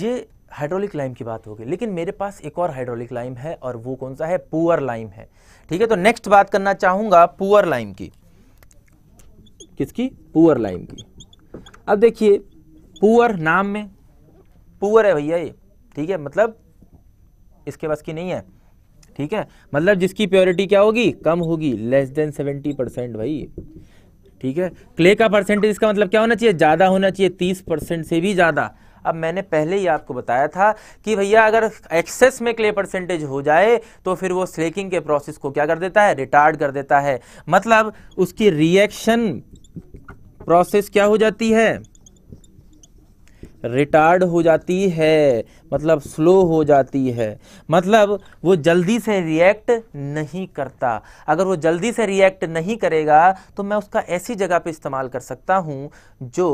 ये हाइड्रोलिक लाइम की बात होगी लेकिन मेरे पास एक और हाइड्रोलिक लाइम है और वो कौन सा है पुअर लाइम है ठीक है तो नेक्स्ट बात करना चाहूंगा पुअर लाइम की किसकी पुअर लाइम की अब देखिए पुअर नाम में पुअर है भैया ये ठीक है मतलब इसके बस की नहीं है ठीक है मतलब जिसकी प्योरिटी क्या होगी कम होगी लेस देन सेवेंटी परसेंट भाई ठीक है क्ले का परसेंटेज इसका मतलब क्या होना चाहिए ज़्यादा होना चाहिए तीस परसेंट से भी ज़्यादा अब मैंने पहले ही आपको बताया था कि भैया अगर एक्सेस में क्ले परसेंटेज हो जाए तो फिर वो स्लेकिंग के प्रोसेस को क्या कर देता है रिटार्ड कर देता है मतलब उसकी रिएक्शन प्रोसेस क्या हो जाती है रिटार्ड हो जाती है मतलब स्लो हो जाती है मतलब वो जल्दी से रिएक्ट नहीं करता अगर वो जल्दी से रिएक्ट नहीं करेगा तो मैं उसका ऐसी जगह पे इस्तेमाल कर सकता हूँ जो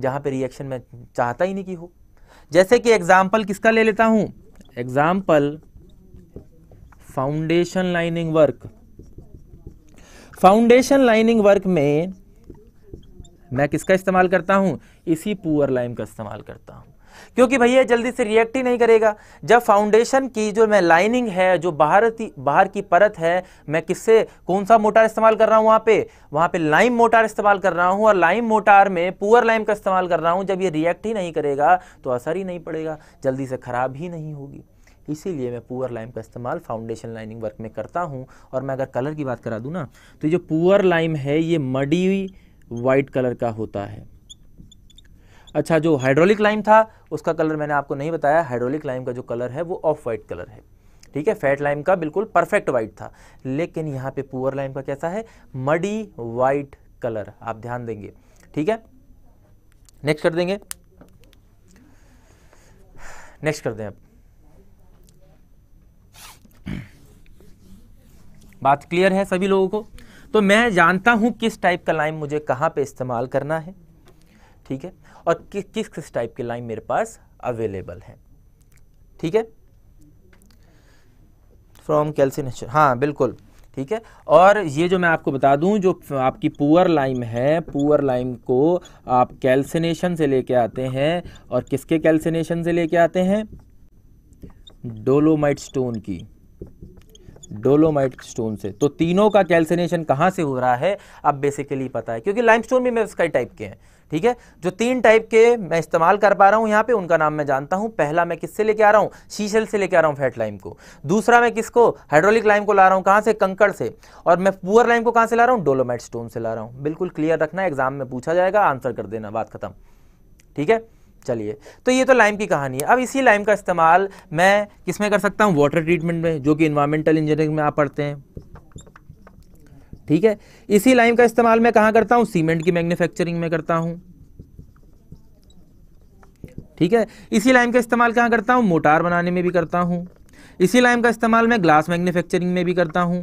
जहाँ पे रिएक्शन मैं चाहता ही नहीं कि हो जैसे कि एग्जाम्पल किसका ले लेता हूँ example foundation lining work foundation lining work में मैं किसका इस्तेमाल करता हूँ इसी पुअर लाइम का इस्तेमाल करता हूँ क्योंकि भैया जल्दी से रिएक्ट ही नहीं करेगा जब फाउंडेशन की जो मैं लाइनिंग है जो बाहर बाहर की परत है मैं किससे कौन सा मोटार इस्तेमाल कर रहा हूँ वहाँ पे वहाँ पे लाइम मोटार इस्तेमाल कर रहा हूँ और लाइम मोटार में पुअर लाइम का इस्तेमाल कर रहा हूँ जब ये रिएक्ट ही नहीं करेगा तो असर ही नहीं पड़ेगा जल्दी से ख़राब ही नहीं होगी इसीलिए मैं पुअर लाइम का इस्तेमाल फाउंडेशन लाइनिंग वर्क में करता हूँ और मैं अगर कलर की बात करा दूँ ना तो जो पुअर लाइम है ये मडी वाइट कलर का होता है अच्छा जो हाइड्रोलिक लाइम था उसका कलर मैंने आपको नहीं बताया हाइड्रोलिक लाइम का जो कलर है वो ऑफ वाइट कलर है ठीक है फैट लाइम का बिल्कुल परफेक्ट वाइट था लेकिन यहाँ पे पुअर लाइम का कैसा है मडी वाइट कलर आप ध्यान देंगे ठीक है नेक्स्ट कर देंगे नेक्स्ट कर दें आप बात क्लियर है सभी लोगों को तो मैं जानता हूं किस टाइप का लाइम मुझे कहां पे इस्तेमाल करना है ठीक है और किस किस किस टाइप की लाइन मेरे पास अवेलेबल है ठीक है फ्रॉम कैल्सिनेशन हाँ बिल्कुल ठीक है और ये जो मैं आपको बता दूं जो आपकी पुअर लाइम है पुअर लाइम को आप कैल्सिनेशन से लेके आते हैं और किसके कैल्सिनेशन से लेके आते हैं डोलोमाइट स्टोन की डोलोमाइट स्टोन से तो तीनों का कैल्सिनेशन कहाँ से हो रहा है अब बेसिकली पता है क्योंकि लाइमस्टोन स्टोन भी मैं उसका टाइप के हैं ठीक है जो तीन टाइप के मैं इस्तेमाल कर पा रहा हूँ यहाँ पे उनका नाम मैं जानता हूँ पहला मैं किससे लेके आ रहा हूँ शीशल से लेके आ रहा हूँ फैट लाइम को दूसरा मैं किसको हाइड्रोलिक लाइम को ला रहा हूँ कहाँ से कंकड़ से और मैं पुअर लाइम को कहाँ से ला रहा हूँ डोलोमेट स्टोन से ला रहा हूँ बिल्कुल क्लियर रखना एग्जाम में पूछा जाएगा आंसर कर देना बात खत्म ठीक है चलिए तो ये तो लाइम की कहानी है अब इसी लाइम का इस्तेमाल मैं किस में कर सकता हूँ वाटर ट्रीटमेंट में जो कि इन्वायरमेंटल इंजीनियरिंग में आप पढ़ते हैं ठीक है इसी लाइम का इस्तेमाल मैं कहां करता हूं सीमेंट की मैन्युफैक्चरिंग में करता हूं ठीक है इसी लाइम का इस्तेमाल कहां करता हूं मोटार बनाने में भी करता हूं इसी लाइम का इस्तेमाल मैं ग्लास मैन्युफैक्चरिंग में भी करता हूं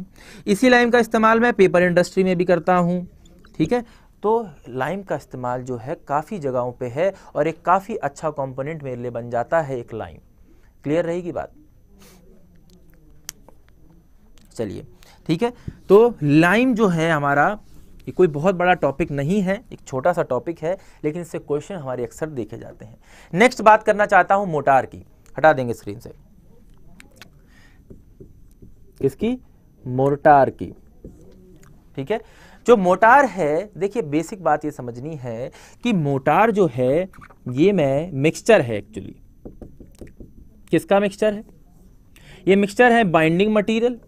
इसी लाइम का इस्तेमाल मैं पेपर इंडस्ट्री में भी करता हूं ठीक है तो लाइम का इस्तेमाल जो है काफ़ी जगहों पे है और एक काफ़ी अच्छा कंपोनेंट मेरे लिए बन जाता है एक लाइम क्लियर रहेगी बात चलिए ठीक है तो लाइम जो है हमारा ये कोई बहुत बड़ा टॉपिक नहीं है एक छोटा सा टॉपिक है लेकिन इससे क्वेश्चन हमारे अक्सर देखे जाते हैं नेक्स्ट बात करना चाहता हूं मोटार की हटा देंगे स्क्रीन से किसकी मोर्टार की ठीक है जो मोटार है देखिए बेसिक बात ये समझनी है कि मोटार जो है ये मैं मिक्सचर है एक्चुअली किसका मिक्सचर है ये मिक्सचर है binding material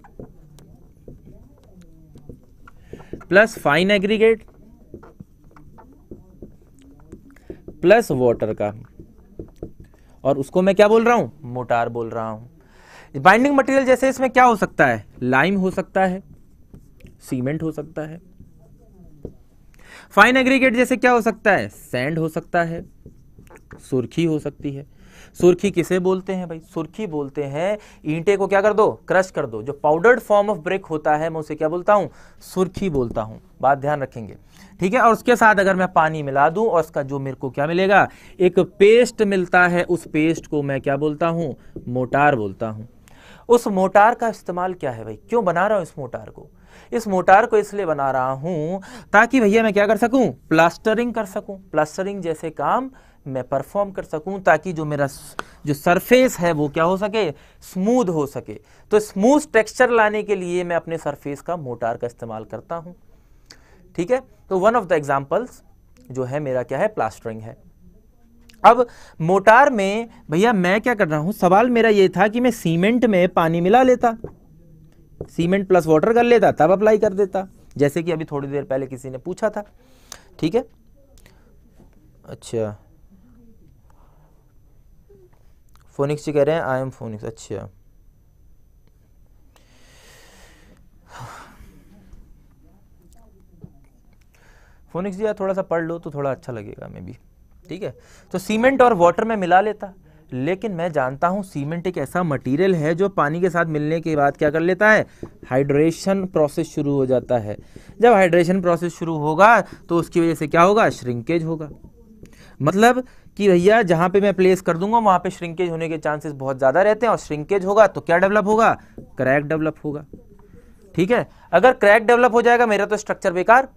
plus fine aggregate plus water का और उसको मैं क्या बोल रहा हूं मोटार बोल रहा हूं बाइंडिंग मटेरियल जैसे इसमें क्या हो सकता है लाइम हो सकता है सीमेंट हो सकता है फाइन एग्रीगेट जैसे क्या हो सकता है सैंड हो सकता है सुर्खी हो सकती है सुर्खी किसे बोलते हैं भाई सुर्खी बोलते हैं ईंटे को क्या कर दो क्रश कर दो जो पाउडर्ड फॉर्म ऑफ ब्रिक होता है मैं उसे क्या बोलता हूँ सुर्खी बोलता हूँ बात ध्यान रखेंगे ठीक है और उसके साथ अगर मैं पानी मिला दूं और उसका जो मेरे को क्या मिलेगा एक पेस्ट मिलता है उस पेस्ट को मैं क्या बोलता हूं मोटार बोलता हूं उस मोटार का इस्तेमाल क्या है भाई क्यों बना रहा हूं इस मोटार को इस मोटार को इसलिए बना रहा हूं ताकि भैया मैं क्या कर सकूं प्लास्टरिंग कर सकूं प्लास्टरिंग जैसे काम मैं परफॉर्म कर सकूं ताकि जो मेरा जो सरफेस है वो क्या हो सके स्मूथ हो सके तो स्मूथ टेक्सचर लाने के लिए मैं अपने सरफेस का मोटार का इस्तेमाल करता हूं ठीक है तो वन ऑफ द एग्जाम्पल्स जो है मेरा क्या है प्लास्टरिंग है अब मोटार में भैया मैं क्या कर रहा हूं सवाल मेरा ये था कि मैं सीमेंट में पानी मिला लेता सीमेंट प्लस वाटर कर लेता तब अप्लाई कर देता जैसे कि अभी थोड़ी देर पहले किसी ने पूछा था ठीक है अच्छा फोनिक्स जी कह रहे हैं आई एम फोनिक्स अच्छा फोनिक्स जी थोड़ा सा पढ़ लो तो थोड़ा अच्छा लगेगा मे भी ठीक है तो सीमेंट और वाटर में मिला लेता लेकिन मैं जानता हूं सीमेंट एक ऐसा मटेरियल है जो पानी के साथ मिलने के बाद क्या कर लेता है हाइड्रेशन प्रोसेस शुरू हो जाता है जब हाइड्रेशन प्रोसेस शुरू होगा तो उसकी वजह से क्या होगा श्रिंकेज होगा मतलब कि भैया जहां पे मैं प्लेस कर दूंगा वहां पे श्रिंकेज होने के चांसेस बहुत ज़्यादा रहते हैं और श्रिंकेज होगा तो क्या डेवलप होगा क्रैक डेवलप होगा ठीक है अगर क्रैक डेवलप हो जाएगा मेरा तो स्ट्रक्चर बेकार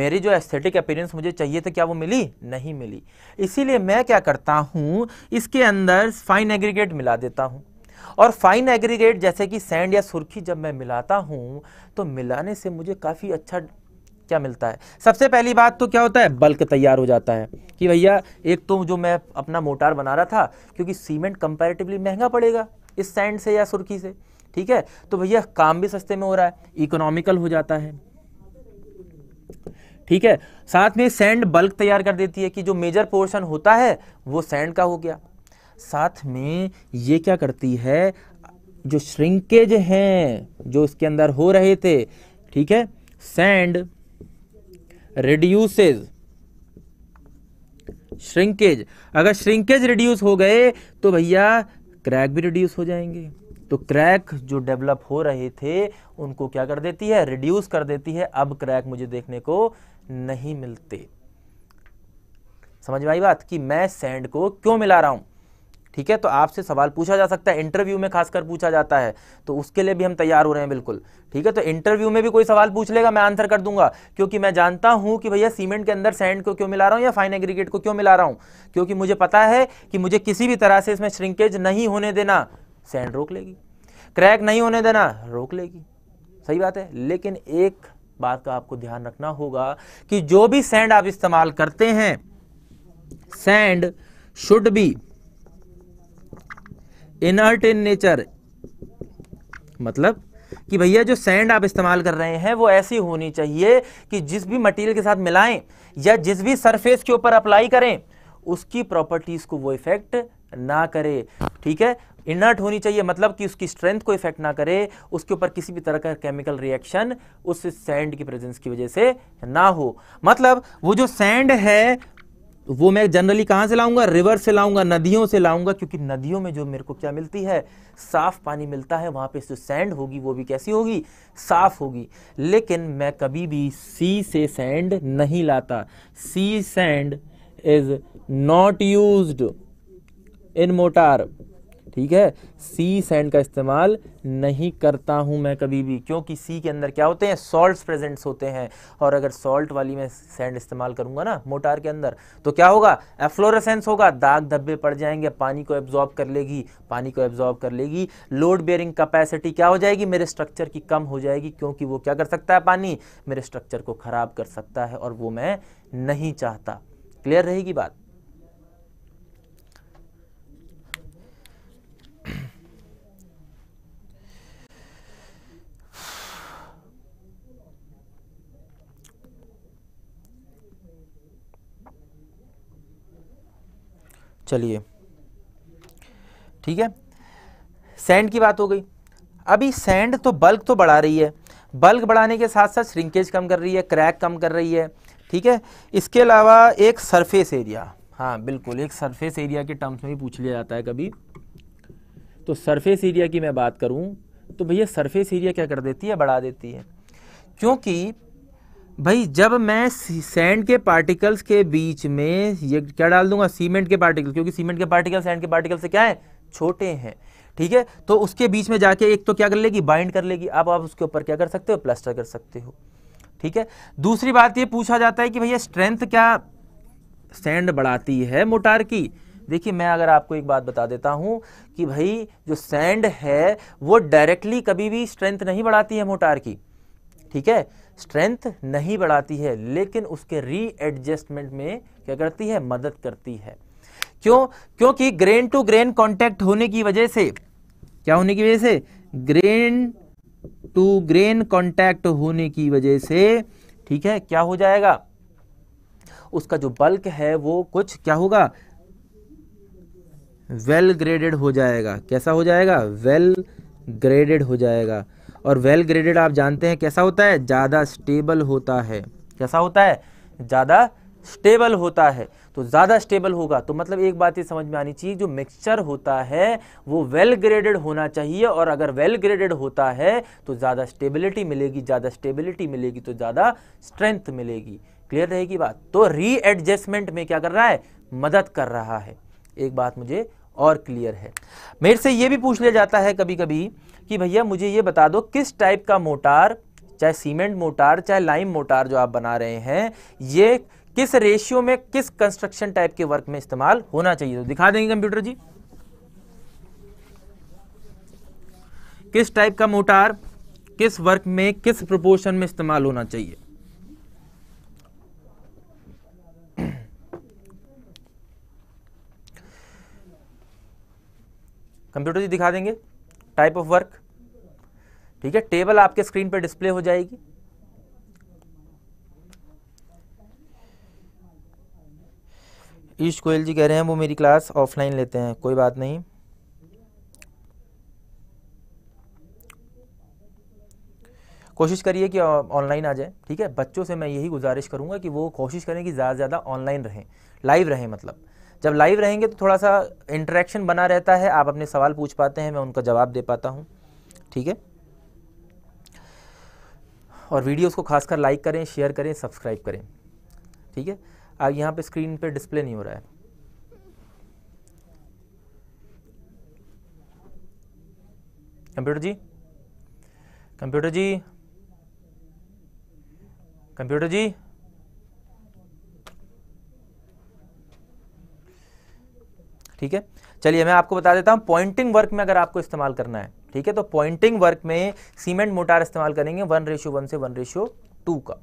मेरी जो एस्थेटिक अपीरेंस मुझे चाहिए थे तो क्या वो मिली नहीं मिली इसीलिए मैं क्या करता हूँ इसके अंदर फाइन एग्रीगेट मिला देता हूँ और फाइन एग्रीगेट जैसे कि सैंड या सुर्खी जब मैं मिलाता हूँ तो मिलाने से मुझे काफ़ी अच्छा क्या मिलता है सबसे पहली बात तो क्या होता है बल्क तैयार हो जाता है कि भैया एक तो जो मैं अपना मोटार बना रहा था क्योंकि सीमेंट कंपेरेटिवली महंगा पड़ेगा इस सैंड से या सुर्खी से ठीक है तो भैया काम भी सस्ते में हो रहा है इकोनॉमिकल हो जाता है ठीक है साथ में सैंड बल्क तैयार कर देती है कि जो मेजर पोर्शन होता है वो सैंड का हो गया साथ में ये क्या करती है जो श्रिंकेज हैं जो इसके अंदर हो रहे थे ठीक है सैंड रिड्यूसेज श्रिंकेज अगर श्रिंकेज रिड्यूस हो गए तो भैया क्रैक भी रिड्यूस हो जाएंगे तो क्रैक जो डेवलप हो रहे थे उनको क्या कर देती है रिड्यूस कर देती है अब क्रैक मुझे देखने को नहीं मिलते समझ में आई बात कि मैं सैंड को क्यों मिला रहा हूं ठीक है तो आपसे सवाल पूछा जा सकता है इंटरव्यू में खासकर पूछा जाता है तो उसके लिए भी हम तैयार हो रहे हैं बिल्कुल ठीक है तो इंटरव्यू में भी कोई सवाल पूछ लेगा मैं आंसर कर दूंगा क्योंकि मैं जानता हूं कि भैया सीमेंट के अंदर सैंड को क्यों मिला रहा हूं या फाइन एग्रीगेट को क्यों मिला रहा हूं क्योंकि मुझे पता है कि मुझे किसी भी तरह से इसमें श्रिंकेज नहीं होने देना सैंड रोक लेगी क्रैक नहीं होने देना रोक लेगी सही बात है लेकिन एक बात का आपको ध्यान रखना होगा कि जो भी सैंड आप इस्तेमाल करते हैं sand should be inert in nature मतलब कि भैया जो सैंड आप इस्तेमाल कर रहे हैं वो ऐसी होनी चाहिए कि जिस भी मटेरियल के साथ मिलाएं या जिस भी सरफेस के ऊपर अप्लाई करें उसकी प्रॉपर्टीज को वो इफेक्ट ना करे ठीक है इनर्ट होनी चाहिए मतलब कि उसकी स्ट्रेंथ को इफेक्ट ना करे उसके ऊपर किसी भी तरह का केमिकल रिएक्शन उस सैंड की प्रेजेंस की वजह से ना हो मतलब वो जो सैंड है तो वो मैं जनरली कहाँ से लाऊंगा रिवर से लाऊंगा नदियों से लाऊंगा क्योंकि नदियों में जो मेरे को क्या मिलती है साफ पानी मिलता है वहाँ पे जो सैंड होगी वो भी कैसी होगी साफ होगी लेकिन मैं कभी भी सी से सैंड नहीं लाता sea sand is not use in mortar ठीक है सी सैंड का इस्तेमाल नहीं करता हूँ मैं कभी भी क्योंकि सी के अंदर क्या होते हैं सॉल्ट्स प्रेजेंट्स होते हैं और अगर सॉल्ट वाली मैं सैंड इस्तेमाल करूँगा ना मोटार के अंदर तो क्या होगा एफ्लोरेसेंस होगा दाग धब्बे पड़ जाएंगे पानी को एब्जॉर्ब कर लेगी पानी को एब्जॉर्ब कर लेगी लोड बेयरिंग कैपेसिटी क्या हो जाएगी मेरे स्ट्रक्चर की कम हो जाएगी क्योंकि वो क्या कर सकता है पानी मेरे स्ट्रक्चर को ख़राब कर सकता है और वो मैं नहीं चाहता क्लियर रहेगी बात चलिए ठीक है सैंड की बात हो गई अभी सैंड तो बल्क तो बढ़ा रही है बल्क बढ़ाने के साथ साथ श्रिंकेज कम कर रही है क्रैक कम कर रही है ठीक है इसके अलावा एक सरफेस एरिया हाँ बिल्कुल एक सरफेस एरिया के टर्म्स में भी पूछ लिया जाता है कभी तो सरफेस एरिया की मैं बात करूँ तो भैया सरफेस एरिया क्या कर देती है बढ़ा देती है क्योंकि भाई जब मैं सैंड के पार्टिकल्स के बीच में ये क्या डाल दूंगा सीमेंट के पार्टिकल क्योंकि सीमेंट के पार्टिकल सैंड के पार्टिकल से क्या है छोटे हैं ठीक है तो उसके बीच में जाके एक तो क्या कर लेगी बाइंड कर लेगी अब आप उसके ऊपर क्या कर सकते हो प्लास्टर कर सकते हो ठीक है दूसरी बात ये पूछा जाता है कि भैया स्ट्रेंथ क्या सैंड बढ़ाती है मोटार की देखिए मैं अगर आपको एक बात बता देता हूँ कि भाई जो सैंड है वो डायरेक्टली कभी भी स्ट्रेंथ नहीं बढ़ाती है मोटार की ठीक है स्ट्रेंथ नहीं बढ़ाती है लेकिन उसके रीएडजस्टमेंट में क्या करती है मदद करती है क्यों क्योंकि ग्रेन टू ग्रेन कॉन्टेक्ट होने की वजह से क्या होने की वजह से ग्रेन टू ग्रेन कॉन्टैक्ट होने की वजह से ठीक है क्या हो जाएगा उसका जो बल्क है वो कुछ क्या होगा वेल ग्रेडेड हो जाएगा कैसा हो जाएगा वेल ग्रेडेड हो जाएगा और वेल ग्रेडेड आप जानते हैं कैसा होता है ज़्यादा स्टेबल होता है कैसा होता है ज़्यादा स्टेबल होता है तो ज़्यादा स्टेबल होगा तो मतलब एक बात ये समझ में आनी चाहिए जो मिक्सचर होता है वो वेल ग्रेडेड होना चाहिए और अगर वेल ग्रेडेड होता है तो ज़्यादा स्टेबिलिटी मिलेगी ज़्यादा स्टेबिलिटी मिलेगी तो ज़्यादा स्ट्रेंथ मिलेगी क्लियर रहेगी बात तो रीएडजस्टमेंट में क्या कर रहा है मदद कर रहा है एक बात मुझे और क्लियर है मेरे से ये भी पूछ लिया जाता है कभी कभी कि भैया मुझे ये बता दो किस टाइप का मोटार चाहे सीमेंट मोटार चाहे लाइम मोटार जो आप बना रहे हैं ये किस रेशियो में किस कंस्ट्रक्शन टाइप के वर्क में इस्तेमाल होना चाहिए तो दिखा देंगे कंप्यूटर जी किस टाइप का मोटार किस वर्क में किस प्रोपोर्शन में इस्तेमाल होना चाहिए कंप्यूटर <clears throat> जी दिखा देंगे टाइप ऑफ वर्क ठीक है टेबल आपके स्क्रीन पर डिस्प्ले हो जाएगी ईश गोयल जी कह रहे हैं वो मेरी क्लास ऑफलाइन लेते हैं कोई बात नहीं कोशिश करिए कि ऑनलाइन आ जाए ठीक है बच्चों से मैं यही गुजारिश करूंगा कि वो कोशिश करें कि ज़्यादा से ज़्यादा ऑनलाइन रहें लाइव रहें मतलब जब लाइव रहेंगे तो थोड़ा सा इंटरेक्शन बना रहता है आप अपने सवाल पूछ पाते हैं मैं उनका जवाब दे पाता हूँ ठीक है और वीडियोस को खासकर लाइक करें शेयर करें सब्सक्राइब करें ठीक है अब यहाँ पे स्क्रीन पे डिस्प्ले नहीं हो रहा है computer ji computer ji computer ji ठीक है चलिए मैं आपको बता देता हूँ पॉइंटिंग वर्क में अगर आपको इस्तेमाल करना है ठीक है तो पॉइंटिंग वर्क में सीमेंट मोटार इस्तेमाल करेंगे वन रेशो वन से वन रेशो टू का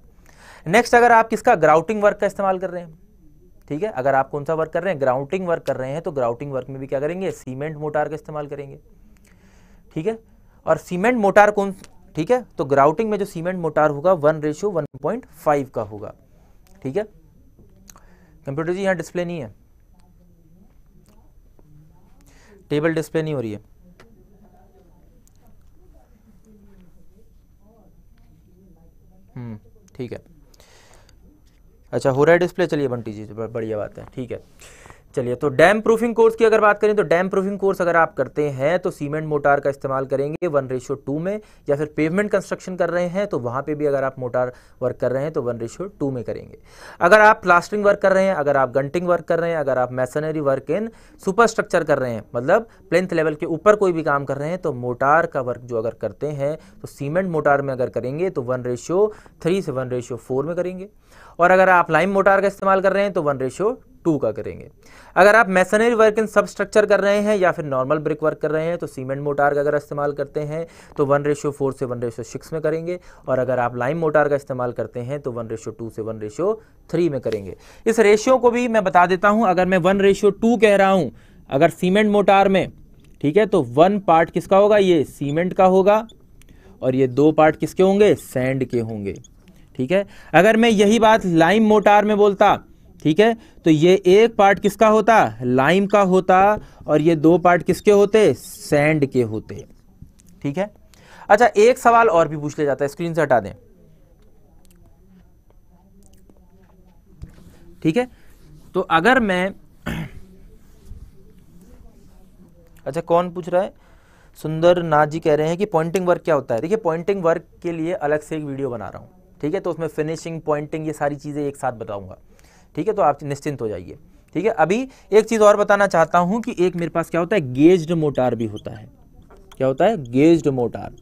नेक्स्ट अगर आप किसका ग्राउटिंग वर्क का इस्तेमाल कर रहे हैं ठीक है अगर आप कौन सा वर्क कर रहे हैं ग्राउटिंग वर्क कर रहे हैं तो ग्राउटिंग वर्क में भी क्या करेंगे सीमेंट मोटार का इस्तेमाल करेंगे ठीक है और सीमेंट मोटार कौन ठीक है तो ग्राउटिंग में जो सीमेंट मोटार होगा one ratio one point five का होगा ठीक है कंप्यूटर जी यहाँ डिस्प्ले नहीं है टेबल डिस्प्ले नहीं हो रही है हम्म, ठीक है अच्छा हो रहा है डिस्प्ले चलिए बंटी जी बढ़िया बात है ठीक है चलिए तो डैम प्रूफिंग कोर्स की अगर बात करें तो डैम प्रूफिंग कोर्स अगर आप करते हैं तो सीमेंट मोटार का इस्तेमाल करेंगे वन रेशो टू में या फिर पेवमेंट कंस्ट्रक्शन कर रहे हैं तो वहां पे भी अगर आप मोटार वर्क कर रहे हैं तो वन रेशो टू में करेंगे अगर आप प्लास्टरिंग वर्क कर रहे हैं अगर आप गंटिंग वर्क कर रहे हैं अगर आप masonry work in super structure कर रहे हैं मतलब प्लेंथ लेवल के ऊपर कोई भी काम कर रहे हैं तो मोटार का वर्क जो अगर करते हैं तो सीमेंट मोटार में अगर करेंगे तो वन रेशो थ्री से वन रेशो फोर में करेंगे और अगर आप लाइम मोटार का इस्तेमाल कर रहे हैं तो वन रेशो टू का करेंगे अगर आप मैसनरी वर्क इन सब स्ट्रक्चर कर रहे हैं या फिर नॉर्मल ब्रिक वर्क कर रहे हैं तो सीमेंट मोटार का अगर इस्तेमाल करते हैं तो वन रेशियो फोर से वन रेशो सिक्स में करेंगे और अगर आप लाइम मोटार का इस्तेमाल करते हैं तो वन रेशियो टू से वन रेशियो थ्री में करेंगे इस रेशियो को भी मैं बता देता हूं अगर मैं वन रेशियो टू कह रहा हूं अगर सीमेंट मोटार में ठीक है तो वन पार्ट किसका होगा ये सीमेंट का होगा और ये दो पार्ट किसके होंगे सैंड के होंगे ठीक है अगर मैं यही बात लाइम मोटार में बोलता ठीक है तो ये एक पार्ट किसका होता लाइम का होता और ये दो पार्ट किसके होते सैंड के होते ठीक है अच्छा एक सवाल और भी पूछ लिया जाता है स्क्रीन से हटा दें ठीक है तो अगर मैं <clears throat> अच्छा कौन पूछ रहा है सुंदर नाथ जी कह रहे हैं कि पॉइंटिंग वर्क क्या होता है देखिए पॉइंटिंग वर्क के लिए अलग से एक वीडियो बना रहा हूं ठीक है तो उसमें फिनिशिंग पॉइंटिंग ये सारी चीज़ें एक साथ बताऊंगा ठीक है तो आप निश्चिंत हो जाइए ठीक है अभी एक चीज़ और बताना चाहता हूं कि एक मेरे पास क्या होता है गेज्ड मोटार भी होता है क्या होता है गेज्ड मोटार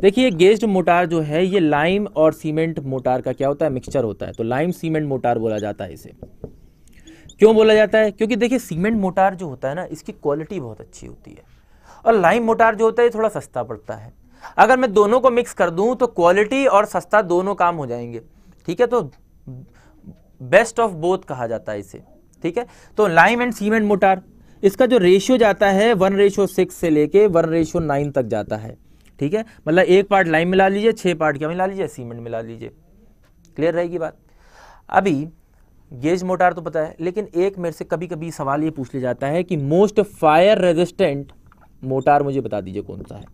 देखिए गेज्ड मोटार जो है ये लाइम और सीमेंट मोटार का क्या होता है मिक्सचर होता है तो लाइम सीमेंट मोटार बोला जाता है इसे क्यों बोला जाता है क्योंकि देखिए सीमेंट मोटार जो होता है ना इसकी क्वालिटी बहुत अच्छी होती है और लाइम मोटार जो होता है ये थोड़ा सस्ता पड़ता है अगर मैं दोनों को मिक्स कर दूं तो क्वालिटी और सस्ता दोनों काम हो जाएंगे ठीक है तो बेस्ट ऑफ बोथ कहा जाता है इसे ठीक है तो लाइम एंड सीमेंट मोटार इसका जो रेशियो जाता है वन रेशियो सिक्स से लेके वन रेशियो नाइन तक जाता है ठीक है मतलब एक पार्ट लाइम मिला लीजिए छह पार्ट क्या मिला लीजिए सीमेंट मिला लीजिए क्लियर रहेगी बात अभी गेज मोटार तो पता है लेकिन एक मेरे से कभी कभी सवाल ये पूछ लिया जाता है कि मोस्ट फायर रेजिस्टेंट मोटार मुझे बता दीजिए कौन सा है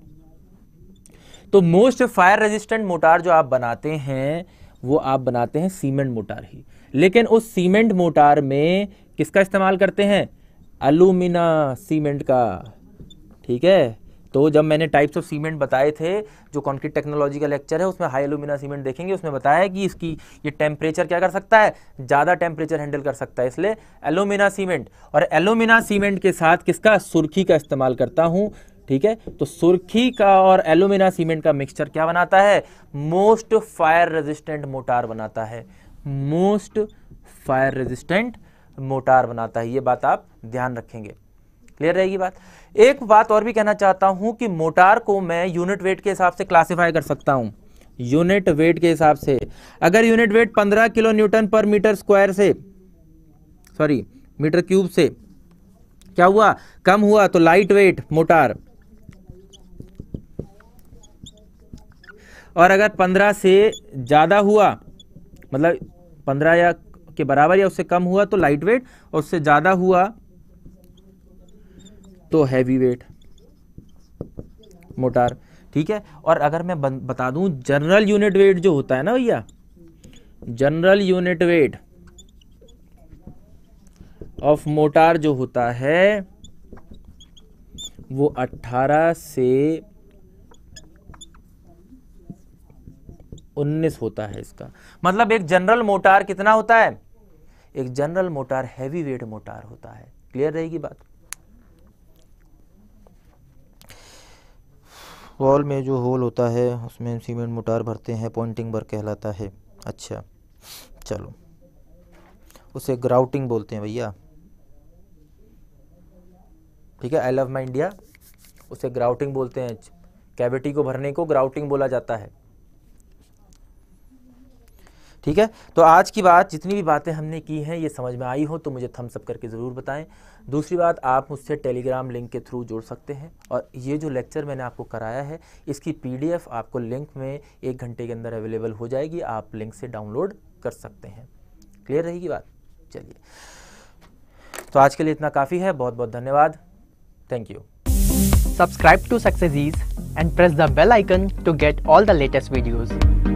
तो मोस्ट फायर रेजिस्टेंट मोटार जो आप बनाते हैं वो आप बनाते हैं सीमेंट मोटार ही लेकिन उस सीमेंट मोटार में किसका इस्तेमाल करते हैं अलूमिना सीमेंट का ठीक है तो जब मैंने टाइप्स ऑफ सीमेंट बताए थे जो कॉन्क्रीट टेक्नोलॉजी का लेक्चर है उसमें हाई एलुमिना सीमेंट देखेंगे उसमें बताया कि इसकी ये टेम्परेचर क्या कर सकता है ज़्यादा टेम्परेचर हैंडल कर सकता है इसलिए एलुमिना सीमेंट और एलुमिना सीमेंट के साथ किसका सुर्खी का इस्तेमाल करता हूँ ठीक है तो सुर्खी का और एलुमिना सीमेंट का मिक्सचर क्या बनाता है मोस्ट फायर रेजिस्टेंट मोटार बनाता है मोस्ट फायर रेजिस्टेंट मोटार बनाता है ये बात आप ध्यान रखेंगे क्लियर रहेगी बात एक बात और भी कहना चाहता हूं कि मोटार को मैं यूनिट वेट के हिसाब से क्लासिफाई कर सकता हूं यूनिट वेट के हिसाब से अगर यूनिट वेट 15 किलो न्यूटन पर मीटर स्क्वायर से सॉरी मीटर क्यूब से क्या हुआ कम हुआ तो लाइट वेट मोटार और अगर 15 से ज़्यादा हुआ मतलब पंद्रह या के बराबर या उससे कम हुआ तो लाइट वेट और उससे ज़्यादा हुआ तो हैवी वेट मोटार ठीक है और अगर मैं बता दूं जनरल यूनिट वेट जो होता है ना भैया general unit weight of mortar जो होता है वो 18 से उन्नीस होता है इसका मतलब एक जनरल मोटार कितना होता है एक general mortar heavy weight mortar होता है क्लियर रहेगी बात वॉल में जो होल होता है उसमें सीमेंट मोटार भरते हैं पॉइंटिंग बर कहलाता है अच्छा चलो उसे ग्राउटिंग बोलते हैं भैया ठीक है आई लव माई इंडिया उसे ग्राउटिंग बोलते हैं कैविटी को भरने को ग्राउटिंग बोला जाता है ठीक है तो आज की बात जितनी भी बातें हमने की हैं ये समझ में आई हो तो मुझे थम्सअप करके ज़रूर बताएं दूसरी बात आप मुझसे टेलीग्राम लिंक के थ्रू जुड़ सकते हैं और ये जो लेक्चर मैंने आपको कराया है इसकी पीडीएफ आपको लिंक में एक घंटे के अंदर अवेलेबल हो जाएगी आप लिंक से डाउनलोड कर सकते हैं क्लियर रहेगी बात चलिए तो आज के लिए इतना काफ़ी है बहुत बहुत धन्यवाद thank you subscribe to success and press the bell icon to get all the latest videos